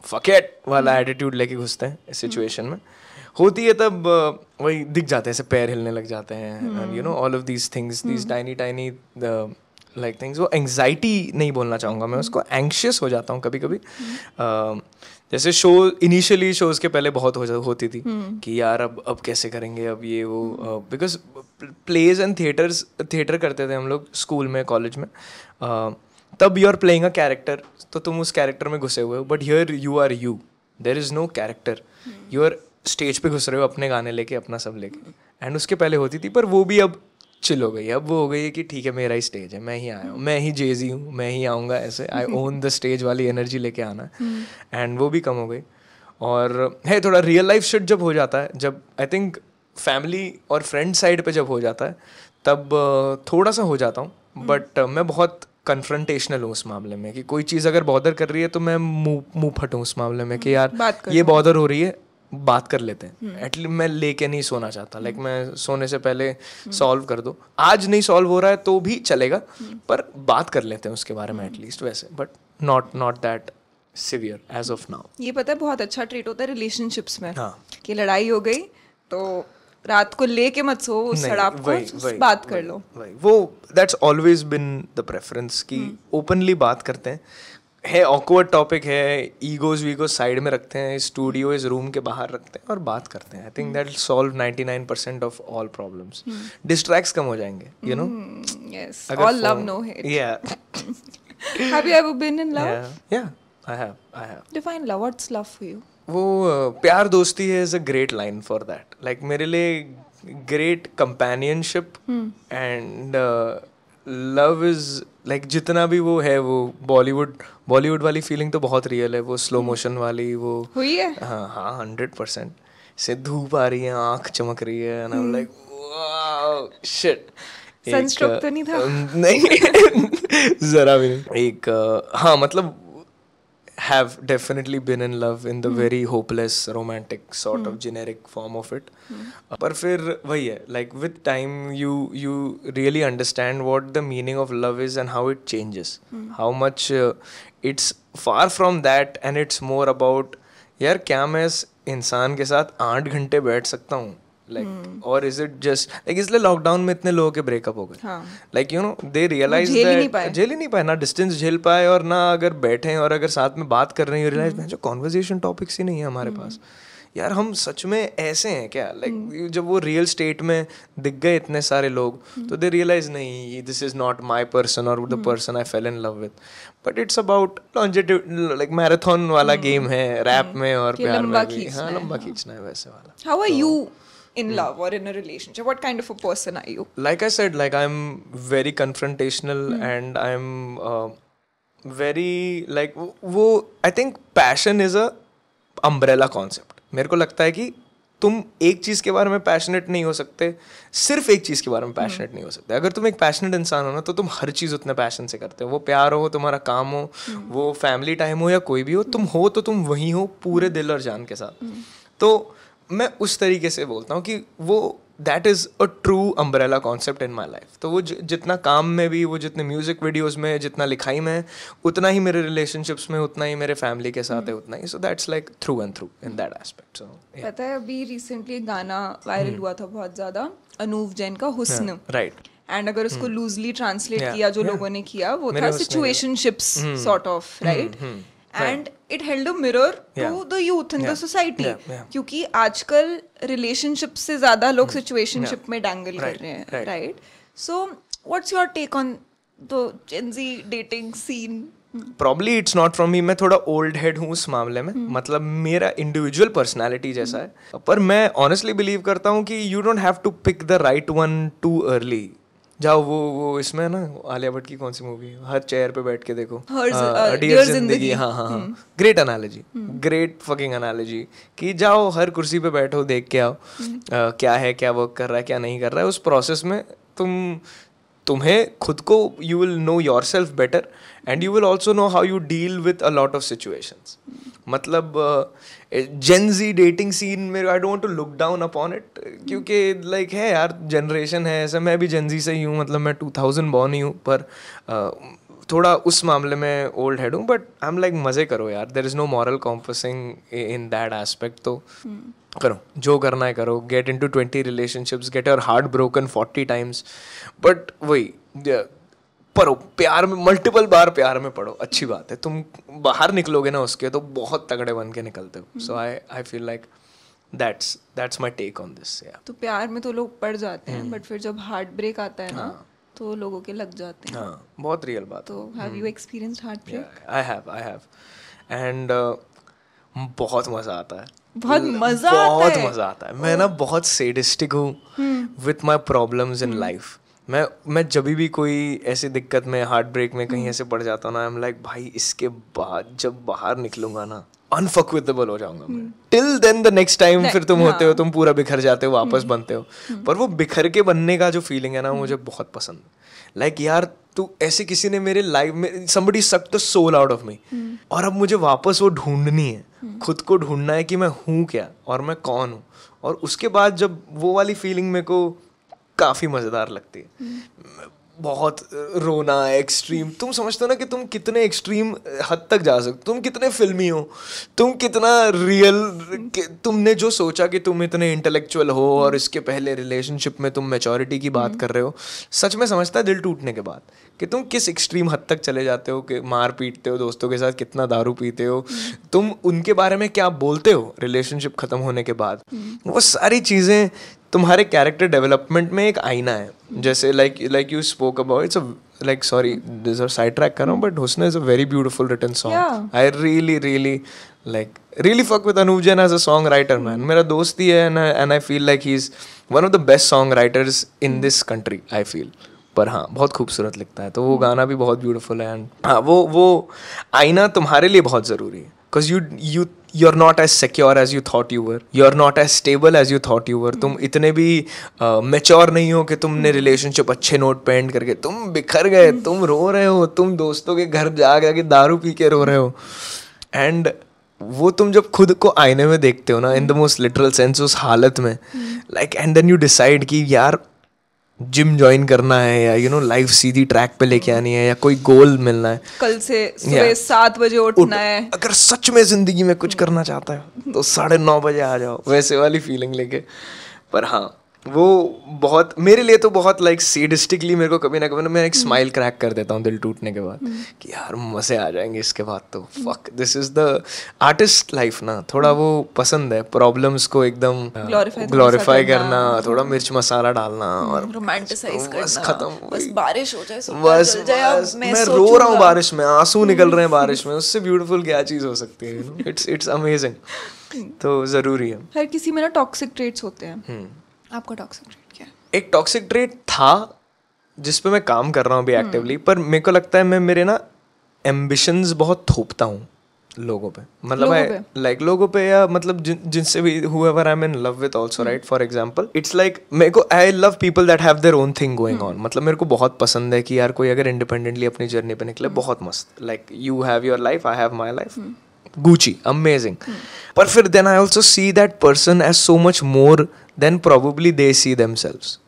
फकेट वाला एटीट्यूड hmm. लेके घुसते हैं सिचुएशन hmm. में होती है तब वही दिख जाते हैं पैर हिलने लग जाते हैं you know all of these things these tiny tiny like things वो एंगजाइटी नहीं बोलना चाहूँगा मैं हम्म। उसको एंक्शियस हो जाता हूँ कभी कभी हम्म। जैसे शो इनिशियली शोज के पहले बहुत हो होती थी हम्म। कि यार अब अब कैसे करेंगे अब ये वो because plays and theatres theatre करते थे हम लोग स्कूल में कॉलेज में तब you are playing a character तो तुम उस कैरेक्टर में घुसे हुए हो but here you are you there is no character you are stage पे घुस रहे हो अपने गाने लेके अपना सब लेके एंड उसके पहले होती थी पर वो भी अब चिल हो गई अब वो हो गई है कि ठीक है मेरा ही स्टेज है मैं ही आया हूँ मैं ही जेजी हूँ मैं ही आऊँगा ऐसे आई ओन द स्टेज वाली एनर्जी लेके आना एंड हम्म। वो भी कम हो गई और है थोड़ा रियल लाइफ शिट जब हो जाता है जब आई थिंक फैमिली और फ्रेंड साइड पे जब हो जाता है तब थोड़ा सा हो जाता हूँ बट हम्म। मैं बहुत कन्फ्रंटेशनल हूँ उस मामले में कि कोई चीज़ अगर बॉदर कर रही है तो मैं मुंह मुंह फटूँ उस मामले में कि हम्म, यार ये बॉदर हो रही है बात कर लेते हैं एटलीस्ट हम्म। मैं लेके नहीं सोना चाहता लाइक हम्म। मैं सोने से पहले सॉल्व हम्म। कर दो आज नहीं सॉल्व हो रहा है तो भी चलेगा पर बात कर लेते हैं उसके बारे में एटलीस्ट वैसे but not not that severe as of now ये पता है बहुत अच्छा ट्रीट होता है रिलेशनशिप्स में हाँ. कि लड़ाई हो गई तो रात को लेके मत सो उस सड़ाप को वही, वही, बात वही, कर लो वही, वो that's always been the preference कि ओपनली बात करते हैं है ऑकवर्ड टॉपिक है ईगोज वीगोज साइड में रखते हैं स्टूडियो इस रूम के बाहर रखते हैं और बात करते हैं I think that solve 99 percent of all problems distracts कम हो जाएंगे you know yes all love no hate या have you ever been in love या I have I have define love what's love for you वो uh, प्यार दोस्ती है is a great line for that like मेरे लिए great companionship and love is like जितना भी वो है वो बॉलीवुड बॉलीवुड वाली फीलिंग तो बहुत रियल है वो स्लो मोशन वाली वो हुई है हाँ हाँ हंड्रेड परसेंट से धूप आ रही है आँख चमक रही है and I like shit sunstroke तो नहीं था नहीं जरा भी नहीं एक हाँ मतलब have definitely been in love in the mm. very hopeless romantic sort mm. of hmm. generic form of it mm. uh, पर like with time you you really understand what the meaning of love is and how it changes hmm. how much uh, it's far from that and it's more about यार kya main इस ke saath 8 ghante घंटे sakta सकता like और is it just like इसलिए lockdown में इतने लोगों के ब्रेकअप हो गए like you know they realise झेल ही नहीं पाए ना डिस्टेंस झेल पाए और ना अगर बैठे और अगर साथ में बात कर रहे हैं रियलाइज hmm. जो कॉन्वर्जेशन टॉपिक्स ही नहीं है हमारे hmm. पास यार हम सच में ऐसे हैं क्या लाइक like, hmm. जब वो रियल स्टेट में दिख गए इतने सारे लोग तो दे रियलाइज नहीं this is not my person और the person I fell in love with but it's about like marathon वाला गेम है रैप में और प्यार में भी हाँ लंबा हाँ। खींचना है वैसे वाला how are you in mm. love or in a relationship what kind of a person are you like i said like i'm very confrontational mm. and i'm uh, very like wo, wo, i think passion is a umbrella concept mere ko lagta hai ki तुम एक चीज़ के बारे में passionate नहीं हो सकते सिर्फ एक चीज़ के बारे में पैशनेट नहीं हो सकते अगर तुम एक पैशनेट इंसान हो ना तो तुम हर चीज़ उतने पैशन से करते हो वो प्यार हो तुम्हारा काम हो वो फैमिली टाइम हो या कोई भी हो तुम हो तो तुम वही हो पूरे दिल और जान के साथ तो मैं उस तरीके से बोलता हूँ कि वो that is a true umbrella concept in my life तो वो ज, जितना काम में भी वो जितने म्यूज़िक वीडियोज़ में जितना लिखाई में उतना ही मेरे रिलेशनशिप्स में उतना ही मेरे फैमिली के साथ है hmm. उतना ही so that's like through and through in that aspect so पता है अभी रिसेंटली गाना वायरल hmm. हुआ था बहुत ज़्यादा अनूव जैन का हुस्न राइट एंड अगर उसको लूजली hmm. ट्रांसलेट किया जो लोगों ने किया वो था situationships sort of right and it held mirror to the youth in the society क्योंकि आजकल रिलेशनशिप से ज्यादा लोग सिचुएशनशिप yeah. में डैंगल right. कर रहे हैं right so what's your take on the Gen Z dating scene probably it's not from me मैं थोड़ा ओल्ड हेड हूँ उस मामले में hmm. मतलब मेरा इंडिविजुअल पर्सनैलिटी जैसा hmm. है पर मैं ऑनेस्टली बिलीव करता हूँ कि you don't have to pick the right one too early जाओ वो वो इसमें ना आलिया भट्ट की कौन सी मूवी हर चेयर पे बैठ के देखो डियर जिंदगी हाँ, हाँ हाँ हाँ great analogy great fucking analogy कि जाओ हर कुर्सी पे बैठो देख के आओ आ, हम्म। क्या है क्या वर्क कर रहा है क्या नहीं कर रहा है उस प्रोसेस में तुम तुम्हें खुद को you will know yourself better and you will also know how you deal with a lot of situations मतलब जी डेटिंग सीन में I don't to look down upon it क्योंकि लाइक है यार जनरेशन है ऐसे मैं भी जी से ही हूँ मतलब मैं टू थाउजेंड बॉर्न ही हूँ पर थोड़ा उस मामले में ओल्ड हेड हूँ बट आई एम लाइक मज़े करो यार there is no moral compassing in that aspect तो hmm. करो जो करना है करो get in into twenty relationships get your heart broken forty times but वही पढ़ो प्यार में मल्टीपल बार प्यार में पढ़ो अच्छी बात है तुम बाहर निकलोगे ना उसके तो बहुत तगड़े बन के निकलते हो so I I feel like that's that's my take on this या तो प्यार में तो लोग पढ़ जाते हैं बट हम्म। फिर जब हार्ट ब्रेक आता है ना हाँ। तो लोगों के लग जाते हैं हाँ बहुत रियल बात तो have you experience heartbreak I have I have and बहुत मजा आता है बहुत मजा आता है बहुत मजा आता है मैं ना बहुत सेडिस्टिक हूं with my problems in life मैं मैं जब भी कोई ऐसी दिक्कत में हार्ट ब्रेक में कहीं ऐसे पड़ जाता हूँ ना आई एम लाइक भाई इसके बाद जब बाहर निकलूंगा ना अनफकविदेबल हो जाऊंगा मैं till then the next time फिर तुम होते हो हाँ। तुम पूरा बिखर जाते हो वापस हम्म। बनते हो हम्म। पर वो बिखर के बनने का जो फीलिंग है ना हम्म। मुझे बहुत पसंद लाइक like, यार तू ऐसे किसी ने मेरे लाइफ में somebody suck the soul out of me और अब मुझे वापस वो ढूंढनी है खुद को ढूंढना है कि मैं हूँ क्या और मैं कौन हूँ और उसके बाद जब वो वाली फीलिंग मेरे को काफ़ी मज़ेदार लगती है हम्म। बहुत रोना एक्सट्रीम तुम समझते हो ना कि तुम कितने एक्सट्रीम हद तक जा सकते तुम कितने फिल्मी हो तुम कितना रियल हम्म। तुमने जो सोचा कि तुम इतने इंटेलेक्चुअल हो और हम्म। इसके पहले रिलेशनशिप में तुम मेचोरिटी की बात कर रहे हो सच में समझता है दिल टूटने के बाद कि तुम किस एक्सट्रीम हद तक चले जाते हो कि मार पीटते हो दोस्तों के साथ कितना दारू पीते हो तुम उनके बारे में क्या बोलते हो रिलेशनशिप ख़त्म होने के बाद वो सारी चीज़ें तुम्हारे कैरेक्टर डेवलपमेंट में एक आईना है जैसे like like you spoke about it's like sorry this are side track कर रहा हूँ but Husn is a very beautiful written song I really really like really fuck with Anuj Jain as a song writer man मेरा दोस्त ही है and I feel like he is one of the best song writers in this country I feel पर हाँ बहुत खूबसूरत लिखता है तो वो गाना भी बहुत ब्यूटीफुल है एंड हाँ वो वो आईना तुम्हारे लिए बहुत ज़रूरी है because you you you are not as secure as you thought you were you are not as stable as you thought you were तुम इतने भी मेच्योर uh, नहीं हो कि तुमने रिलेशनशिप अच्छे नोट पेंट करके तुम बिखर गए तुम रो रहे हो तुम दोस्तों के घर जा कि दारू पी के रो रहे हो एंड वो तुम जब खुद को आईने में देखते हो ना in the most literal sense उस हालत में like and then you decide कि यार जिम ज्वाइन करना है या यू नो लाइफ सीधी ट्रैक पे लेके आनी है या कोई गोल मिलना है कल से सुबह सात बजे उठना है अगर सच में जिंदगी में कुछ करना चाहता है तो साढ़े नौ बजे आ जाओ वैसे वाली फीलिंग लेके पर हाँ वो बहुत मेरे लिए तो बहुत लाइक like, सेडिस्टिकली मेरे को कभी ना कभी ना मैं एक स्माइल क्रैक कर देता हूँ दिल टूटने के बाद कि यार मज़े आ जाएंगे इसके बाद तो fuck this is the artist life ना थोड़ा वो पसंद है प्रॉब्लम्स को एकदम ग्लोरीफाई uh, करना थोड़ा मिर्च मसाला डालना हम्म, और बस खत्म बस बारिश हो जाए बस मैं रो रहा हूँ बारिश में आंसू हम्म। निकल रहे हैं बारिश में उससे ब्यूटीफुल क्या चीज़ हो सकती है इट्स इट्स अमेजिंग तो ज़रूरी है हर किसी में ना टॉक्सिक ट्रेट्स होते हैं हम्म। आपका टॉक्सिक ट्रेट क्या है एक टॉक्सिक ट्रेट था जिस पे मैं काम कर रहा हूँ अभी एक्टिवली पर मेरे को लगता है मैं मेरे ना एम्बिशंस बहुत थोपता हूँ लोगों पे मतलब आई लाइक लोगों पे या मतलब जिनसे भी whoever I am in love with also right for example it's like मेरे को I love people that have their own thing going on मतलब मेरे को बहुत पसंद है कि यार कोई अगर इंडिपेंडेंटली अपनी जर्नी पे निकले hmm. बहुत मस्त like you have your life I have my life Gucci, amazing. Hmm. But then I also see that person as so much more than probably they see themselves.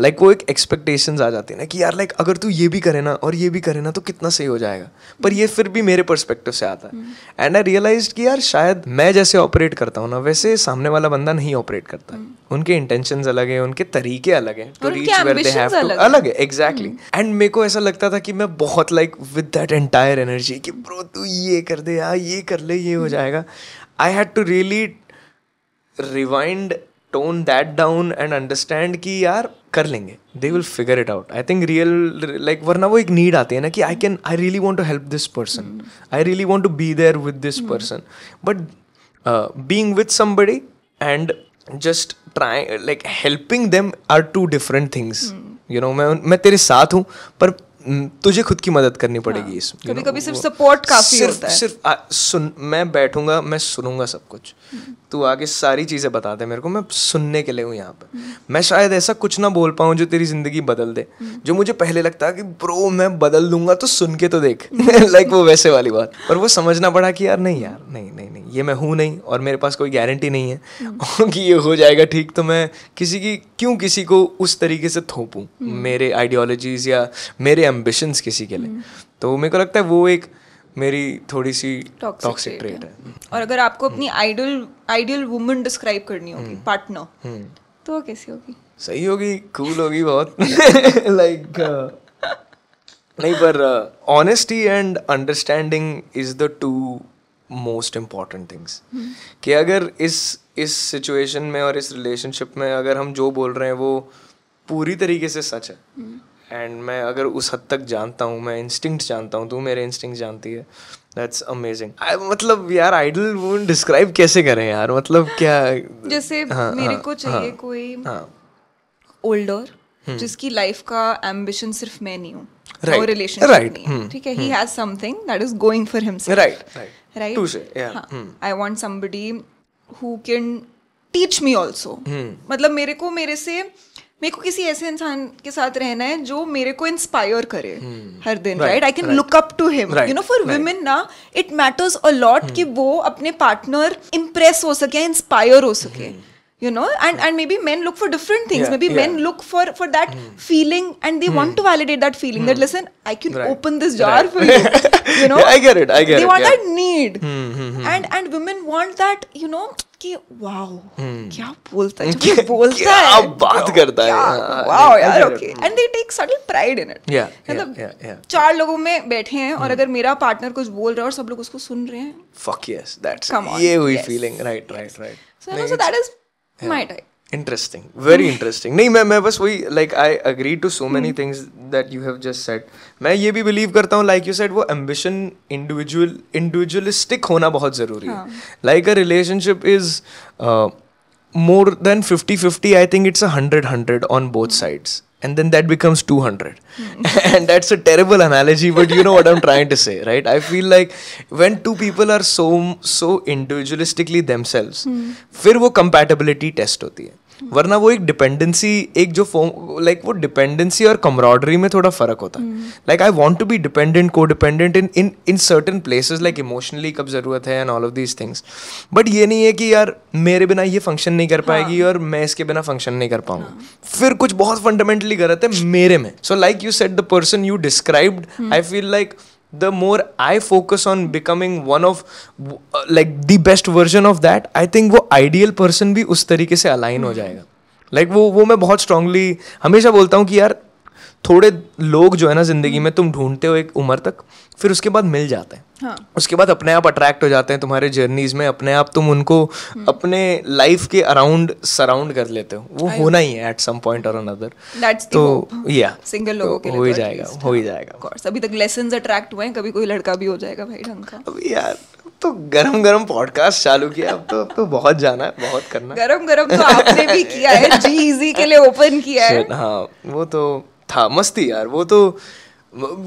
Like like, वो एक expectation आ जाती है ना कि यार like like, अगर तू ये भी करे ना और ये भी करे ना तो कितना सही हो जाएगा पर ये फिर भी मेरे पर्सपेक्टिव से आता है एंड आई रियलाइज कि यार शायद मैं जैसे ऑपरेट करता हूँ ना वैसे सामने वाला बंदा नहीं ऑपरेट करता hmm. उनके इंटेंशन अलग है उनके तरीके अलग है तो reach where they have to अलग है एग्जैक्टली हम्म। एंड मेरे को ऐसा लगता था कि मैं बहुत like with that entire energy कि ब्रो तू ये कर दे यार ये कर ले ये हो हम्म। जाएगा I had to really rewind tone that down and understand कि यार कर लेंगे they will figure it out I think real like वरना वो एक नीड आती है ना कि I can I really want to help this person I really want to be there with this person but being with somebody and just try like helping them are two different things you know मैं मैं तेरे साथ हूँ पर hmm, तुझे खुद की मदद करनी पड़ेगी हाँ। इसमें कभी कभी सिर्फ सपोर्ट काफी सिर्फ, होता है सिर्फ आ, सुन मैं बैठूंगा मैं सुनूंगा सब कुछ hmm. तू आके सारी चीज़ें बता दे मेरे को मैं सुनने के लिए हूँ यहाँ पर मैं शायद ऐसा कुछ ना बोल पाऊँ जो तेरी ज़िंदगी बदल दे जो मुझे पहले लगता है कि ब्रो मैं बदल दूंगा तो सुन के तो देख लाइक वो वैसे वाली बात पर वो समझना पड़ा कि यार नहीं यार नहीं नहीं नहीं ये मैं हूँ नहीं और मेरे पास कोई गारंटी नहीं है कि ये हो जाएगा ठीक तो मैं किसी की क्यों किसी को उस तरीके से थोपूँ मेरे आइडियोलॉजीज़ या मेरे एम्बिशंस किसी के लिए तो मेरे को लगता है वो एक मेरी थोड़ी सी टॉक्सिक ट्रेट है और अगर आपको अपनी आइडल आइडियल वुमन डिस्क्राइब करनी होगी पार्टनर हम्म। हम्म। तो वो कैसी होगी सही होगी कूल होगी बहुत लाइक uh, नहीं पर honesty and understanding is the two most important things कि अगर इस इस सिचुएशन में और इस रिलेशनशिप में अगर हम जो बोल रहे हैं वो पूरी तरीके से सच है हम्म। एंड मैं अगर उस हद तक जानता हूँ मैं इंस्टिंक्ट जानता हूँ तू तो मेरे इंस्टिंक्ट जानती है दैट्स अमेजिंग मतलब यार आइडल वुन डिस्क्राइब कैसे करें यार मतलब क्या जैसे हाँ, हाँ मेरे हाँ, को चाहिए हाँ, कोई ओल्डर हाँ, जिसकी लाइफ का एम्बिशन सिर्फ मैं नहीं हूँ right, और right, नहीं है हम्म। ठीक है he has something that is going for himself right right right I want somebody who can teach me also मतलब मेरे को मेरे से मेरे को किसी ऐसे इंसान के साथ रहना है जो मेरे को इंस्पायर करे hmm. हर दिन right I can look up to him you know for women ना इट मैटर्स अ लॉट कि वो अपने पार्टनर इम्प्रेस हो सके इंस्पायर हो सके hmm. you know and and maybe men look for different things yeah, maybe yeah. men look for for that mm. feeling and they mm. want to validate that feeling mm. that hmm. listen i can right. open this jar right. for you you know yeah, i get it i get they it they want that need hmm, hmm, and and women want that you know कि wow क्या बोलता है क्या बोलता है क्या बात करता है वाओ यार okay and they take sudden pride in it मतलब चार लोगों में बैठे हैं और अगर मेरा पार्टनर कुछ बोल रहा है और सब लोग उसको सुन रहे हैं फक यस दैट्स ये हुई feeling right right right so so that is type interesting very interesting नहीं मैं मैं बस वही like I agree to so many things that you have just said मैं ये भी बिलीव करता हूँ लाइक यू सेट वो एम्बिशन इंडिविजुअल इंडिविजुअलिस्टिक होना बहुत ज़रूरी है like a relationship is more than fifty fifty I think it's a hundred hundred on both sides and then that becomes 200 mm. and that's a terrible analogy but you know what i'm trying to say right i feel like when two people are so so individualistically themselves mm. फिर वो compatibility test होती है वरना वो एक dependency एक जो form like वो डिपेंडेंसी और कमराडरी में थोड़ा फर्क होता है like I want to be dependent को dependent in in in certain places like emotionally कब जरूरत है and all of these things but ये नहीं है कि यार मेरे बिना ये फंक्शन नहीं कर पाएगी हाँ। और मैं इसके बिना फंक्शन नहीं कर पाऊंगा हाँ। फिर कुछ बहुत फंडामेंटली गलत है मेरे में so like you said the person you described I feel like the more I focus on becoming one of like the best version of that, I think वो ideal person भी उस तरीके से align हो जाएगा लाइक like, वो वो मैं बहुत स्ट्रांगली हमेशा बोलता हूँ कि यार थोड़े लोग जो है ना जिंदगी में तुम ढूंढते हो एक उम्र तक फिर उसके बाद मिल जाते हैं हाँ. उसके बाद अपने आप अट्रैक्ट हो जाते हैं तुम्हारे जर्नीज में अपने आप तुम उनको हम्म। अपने लाइफ के अराउंड सराउंड कर लेते हो वो होना ही है एट सम पॉइंट और अनदर तो या सिंगल लोगों तो के हो ही तो जाएगा हो ही जाएगा कोर्स अभी तक लेसंस अट्रैक्ट हुए हैं कभी कोई लड़का भी हो जाएगा भाई ढंग का अब यार तो गरम गरम पॉडकास्ट चालू किया अब तो अब तो बहुत जाना है बहुत करना गरम गरम तो आपने भी किया है जी इजी के लिए ओपन किया है हाँ वो तो था मस्ती यार वो तो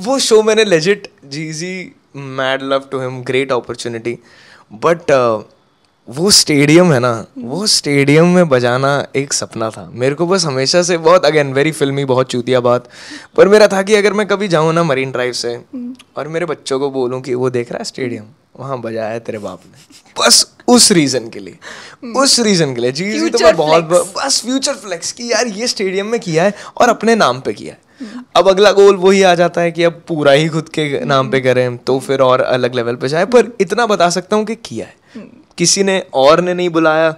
वो शो मैंने legit GG mad love to him great opportunity but वो स्टेडियम है ना वो स्टेडियम में बजाना एक सपना था मेरे को बस हमेशा से बहुत अगेन वेरी फिल्मी बहुत चूतिया बात पर मेरा था कि अगर मैं कभी जाऊँ ना मरीन ड्राइव से और मेरे बच्चों को बोलूँ कि वो देख रहा है स्टेडियम वहाँ बजाया है तेरे बाप ने बस उस रीज़न के लिए Hmm. उस रीजन के लिए जी तो मैं बहुत बस फ्यूचर फ्लेक्स की यार ये स्टेडियम में किया है और अपने नाम पे किया है hmm. अब अगला गोल वही आ जाता है कि अब पूरा ही खुद के hmm. नाम पे करें तो फिर और अलग लेवल पे जाए पर इतना बता सकता हूँ कि किया है किसी ने और ने नहीं बुलाया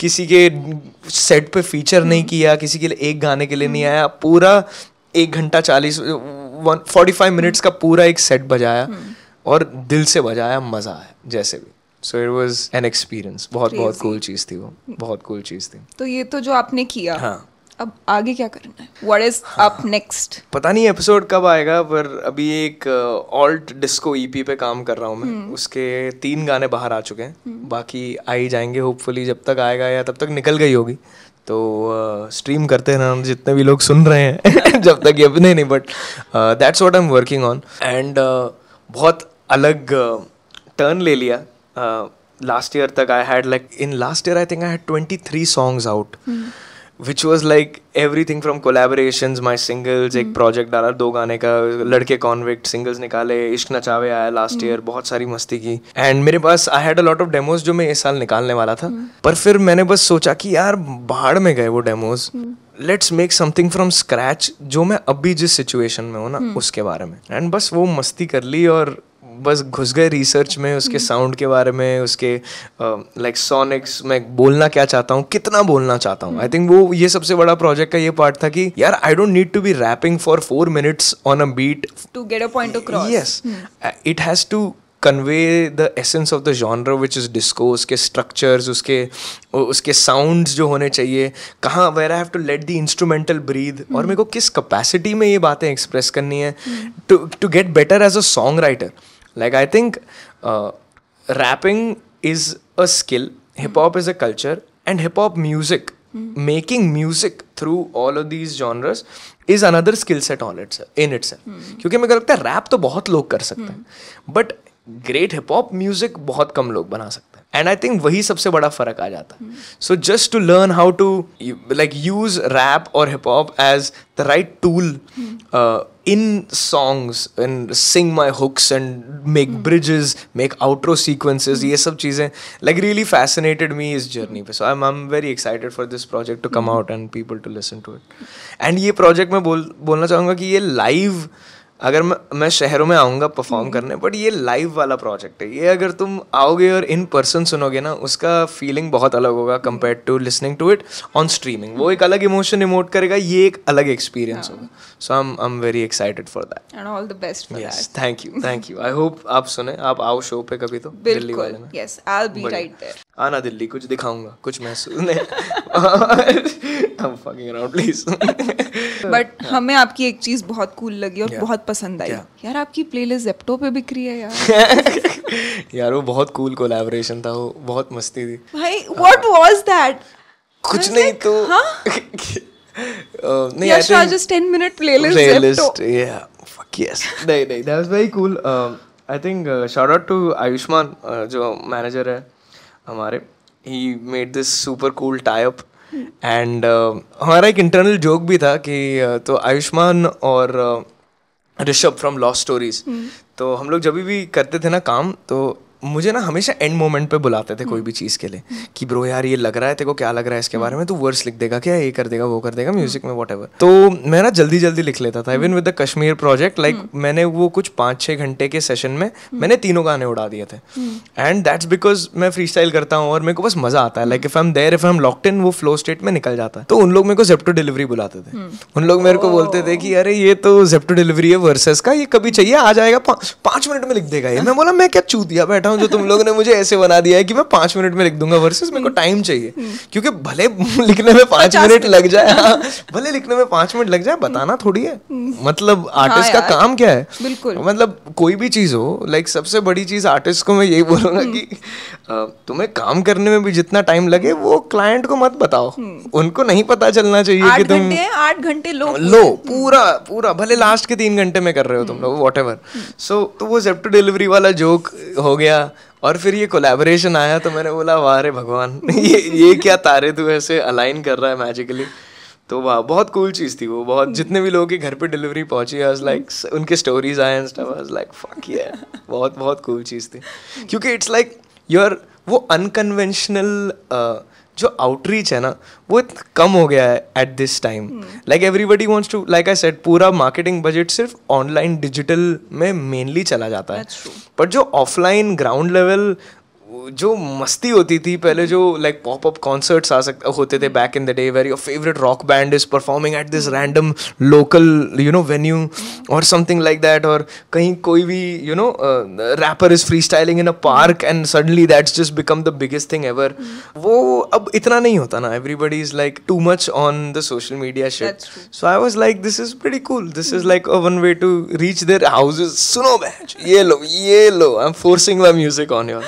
किसी के सेट पे फीचर नहीं किया किसी के लिए एक गाने के लिए नहीं आया पूरा एक घंटा चालीस वन फोर्टी फाइव मिनट्स का पूरा एक सेट बजाया और दिल से बजाया मज़ा आया जैसे भी so it was an experience बहुत बहुत कूल चीज़ थी वो बहुत कूल चीज़ थी तो ये तो जो आपने किया हाँ अब आगे क्या करना है व्हाट इज अप नेक्स्ट पता नहीं एपिसोड कब आएगा पर अभी एक ऑल्ट डिस्को ईपी पे काम कर रहा हूँ मैं hmm. उसके तीन गाने बाहर आ चुके हैं hmm. बाकी आ ही जाएंगे होपफुली जब तक आएगा या तब तक निकल गई होगी तो स्ट्रीम uh, करते रहना जितने भी लोग सुन रहे हैं जब तक ये नहीं नहीं but that's what I am working on and बहुत अलग टर्न uh, ले लिया लास्ट uh, ईयर तक I had like in last year I think I had twenty three songs out which was like everything from collaboration my singles एक project hmm. डाला दो गाने का लड़के कॉन्विक्ट सिंगल्स निकाले इश्क नचावे आया लास्ट ईयर hmm. बहुत सारी मस्ती की एंड मेरे पास I had a lot of demos जो मैं इस साल निकालने वाला था hmm. पर फिर मैंने बस सोचा कि यार बाढ़ में गए वो demos let's make something from scratch जो मैं अभी जिस सिचुएशन में हूँ ना उसके बारे में एंड बस वो मस्ती कर ली और बस घुस गए रिसर्च में उसके साउंड हम्म। के बारे में उसके लाइक सोनिक्स मैं बोलना क्या चाहता हूँ कितना बोलना चाहता हूँ आई हम्म। थिंक वो ये सबसे बड़ा प्रोजेक्ट का ये पार्ट था कि यार I don't need to be rapping for four minutes on a beat to get a point yes it has to convey the essence of the genre which is disco उसके structures उसके उसके sound जो होने चाहिए कहाँ where I have to let the instrumental breathe और हम्म। मेरे को किस कैपेसिटी में ये बातें एक्सप्रेस करनी है to get better as a song writer like I think rapping is a skill hip hop is a culture and hip hop music making music through all of these genres is another skill set all it's in it's क्योंकि मेरे को लगता है rap तो बहुत लोग कर सकते हैं but great hip hop music बहुत कम लोग बना सकते हैं एंड आई थिंक वही सबसे बड़ा फर्क आ जाता है so just to learn how to like use rap और hip hop as the right tool in songs and sing my hooks and make mm. bridges, make outro sequences, mm. ye sab cheeze, like really fascinated me इस journey पे so I'm I'm very excited for this project to come mm. out and people to listen to it and ye project mein bol, bolna chahunga ki ye live अगर मैं शहरों में आऊँगा perform हम्म। करने but ये live वाला project है ये अगर तुम आओगे और इन पर्सन सुनोगे ना उसका फीलिंग बहुत अलग होगा compare to listening to it on streaming वो एक अलग इमोशन इमोट करेगा ये एक अलग एक्सपीरियंस हाँ। होगा so I am I am very excited for that and all the best for that thank you thank you I hope आप सुने आप आओ शो पे कभी तो दिल्ली वाले में yes I will be right there आना दिल्ली कुछ दिखाऊंगा कुछ महसूस नहीं प्लीज बट हमें आपकी एक चीज बहुत कूल लगी और बहुत पसंद आई यार आपकी प्लेलिस्ट जेप्टो पे बिक रही है यार यार वो बहुत कूल कोलैबोरेशन था वो बहुत मस्ती थी भाई व्हाट वाज दैट कुछ नहीं like, तो नहीं I think just 10 minute playlist playlist या फक यस नहीं नहीं that was very cool I think shout out to Ayushmann जो मैनेजर है हमारे ही made this super cool tie up and हमारा एक इंटरनल जोक भी था कि uh, तो आयुष्मान और uh, Rishabh from Lost Stories तो हम लोग जब भी करते थे ना काम तो मुझे ना हमेशा एंड मोमेंट पे बुलाते थे कोई भी हम्म। चीज़ के लिए कि ब्रो यार ये लग रहा है तेरे को क्या लग रहा है इसके हम्म। बारे में तू वर्स लिख देगा क्या ये कर देगा वो कर देगा म्यूजिक हम्म। में वॉट तो मैं ना जल्दी जल्दी लिख लेता था even with the Kashmir project like मैंने वो कुछ पाँच छः घंटे के सेशन में मैंने तीनों गाने उड़ा दिए थे एंड दैट्स बिकॉज मैं फ्री स्टाइल करता हूँ और मेरे को बस मज़ा आता है like if am there if am locked in वो फ्लो स्टेट में निकल जाता है तो उन लोग मेरे को जेप्टो डिलीवरी बुलाते थे उन लोग मेरे को oh। बोलते थे कि अरे ये तो जेप्टो डिलीवरी है वर्सेस का ये कभी चाहिए आ जाएगा पाँच मिनट में लिख देगा ये मैं बोला मैं क्या दिया बैठा हूँ जो तुम लोगों ने मुझे ऐसे बना दिया है कि मैं पांच मिनट में लिख दूंगा वर्सेस मेरे को टाइम हम्म। चाहिए हम्म। क्योंकि भले लिखने में पांच मिनट लग जाए हाँ, भले लिखने में पांच मिनट लग जाए बताना हम्म। थोड़ी है मतलब आर्टिस्ट हाँ का काम क्या है बिल्कुल मतलब कोई भी चीज़ हो लाइक सबसे बड़ी चीज़ आर्टिस्ट को मैं यही बोलूंगा कि तुम्हें काम करने में भी जितना टाइम लगे वो क्लाइंट को मत बताओ हम्म। उनको नहीं पता चलना चाहिए कि तुम आठ घंटे लो लो पूरा पूरा भले लास्ट के तीन घंटे में कर रहे हो तुम हम्म। लोग वॉट एवर सो तो वो जेप्टो डिलीवरी वाला जोक हो गया और फिर ये कोलेबोरेशन आया तो मैंने बोला वाह रे भगवान ये ये क्या तारे तू ऐसे अलाइन कर रहा है मैजिकली तो वाह बहुत कूल चीज़ थी वो बहुत हम्म। जितने भी लोगों के घर पे डिलीवरी पहुंची आज लाइक उनके स्टोरीज आए एंड स्टफ आज लाइक फक ये बहुत बहुत कूल चीज़ थी क्योंकि इट्स लाइक योर वो अनकन्वेंशनल uh, जो आउटरीच है ना वो इतना कम हो गया है at this time like everybody wants to like I said पूरा मार्केटिंग बजट सिर्फ ऑनलाइन डिजिटल में मेनली चला जाता है बट जो ऑफलाइन ग्राउंड लेवल जो मस्ती होती थी पहले हम्म। जो लाइक पॉप अप कॉन्सर्ट्स आ सकते होते थे back in the day where your favourite rock band is performing at this random local you know venue और समथिंग लाइक दैट और कहीं कोई भी you know rapper is freestyling in a park and suddenly that's just become the biggest thing ever वो अब इतना नहीं होता ना everybody is like too much on the social media shit so I was like this is very cool this is like a one way to reach their house सुनो बैच ये लो ये लो I am forcing my music on your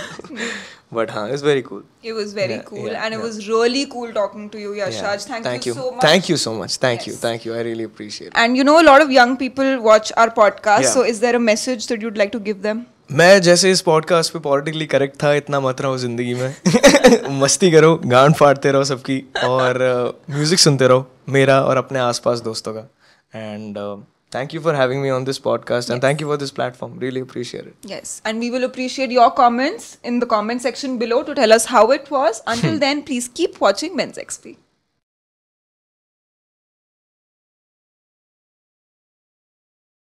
but huh, it was very cool. It was very yeah, cool, yeah, and yeah. it was really cool talking to you, Yashraj. Yeah. Thank, thank you, you, so much. Thank you so much. Thank yes. you, thank you. I really appreciate it. And you know, a lot of young people watch our podcast. Yeah. So, is there a message that you'd like to give them? मैं जैसे इस podcast पे politically correct था इतना मत रहो जिंदगी में मस्ती करो गान फाड़ते रहो सबकी और म्यूजिक uh, सुनते रहो मेरा और अपने आसपास दोस्तों का and uh, thank you for having me on this podcast yes. and thank you for this platform. Really appreciate it. Yes, and we will appreciate your comments in the comment section below to tell us how it was. Until then, please keep watching Men's XP.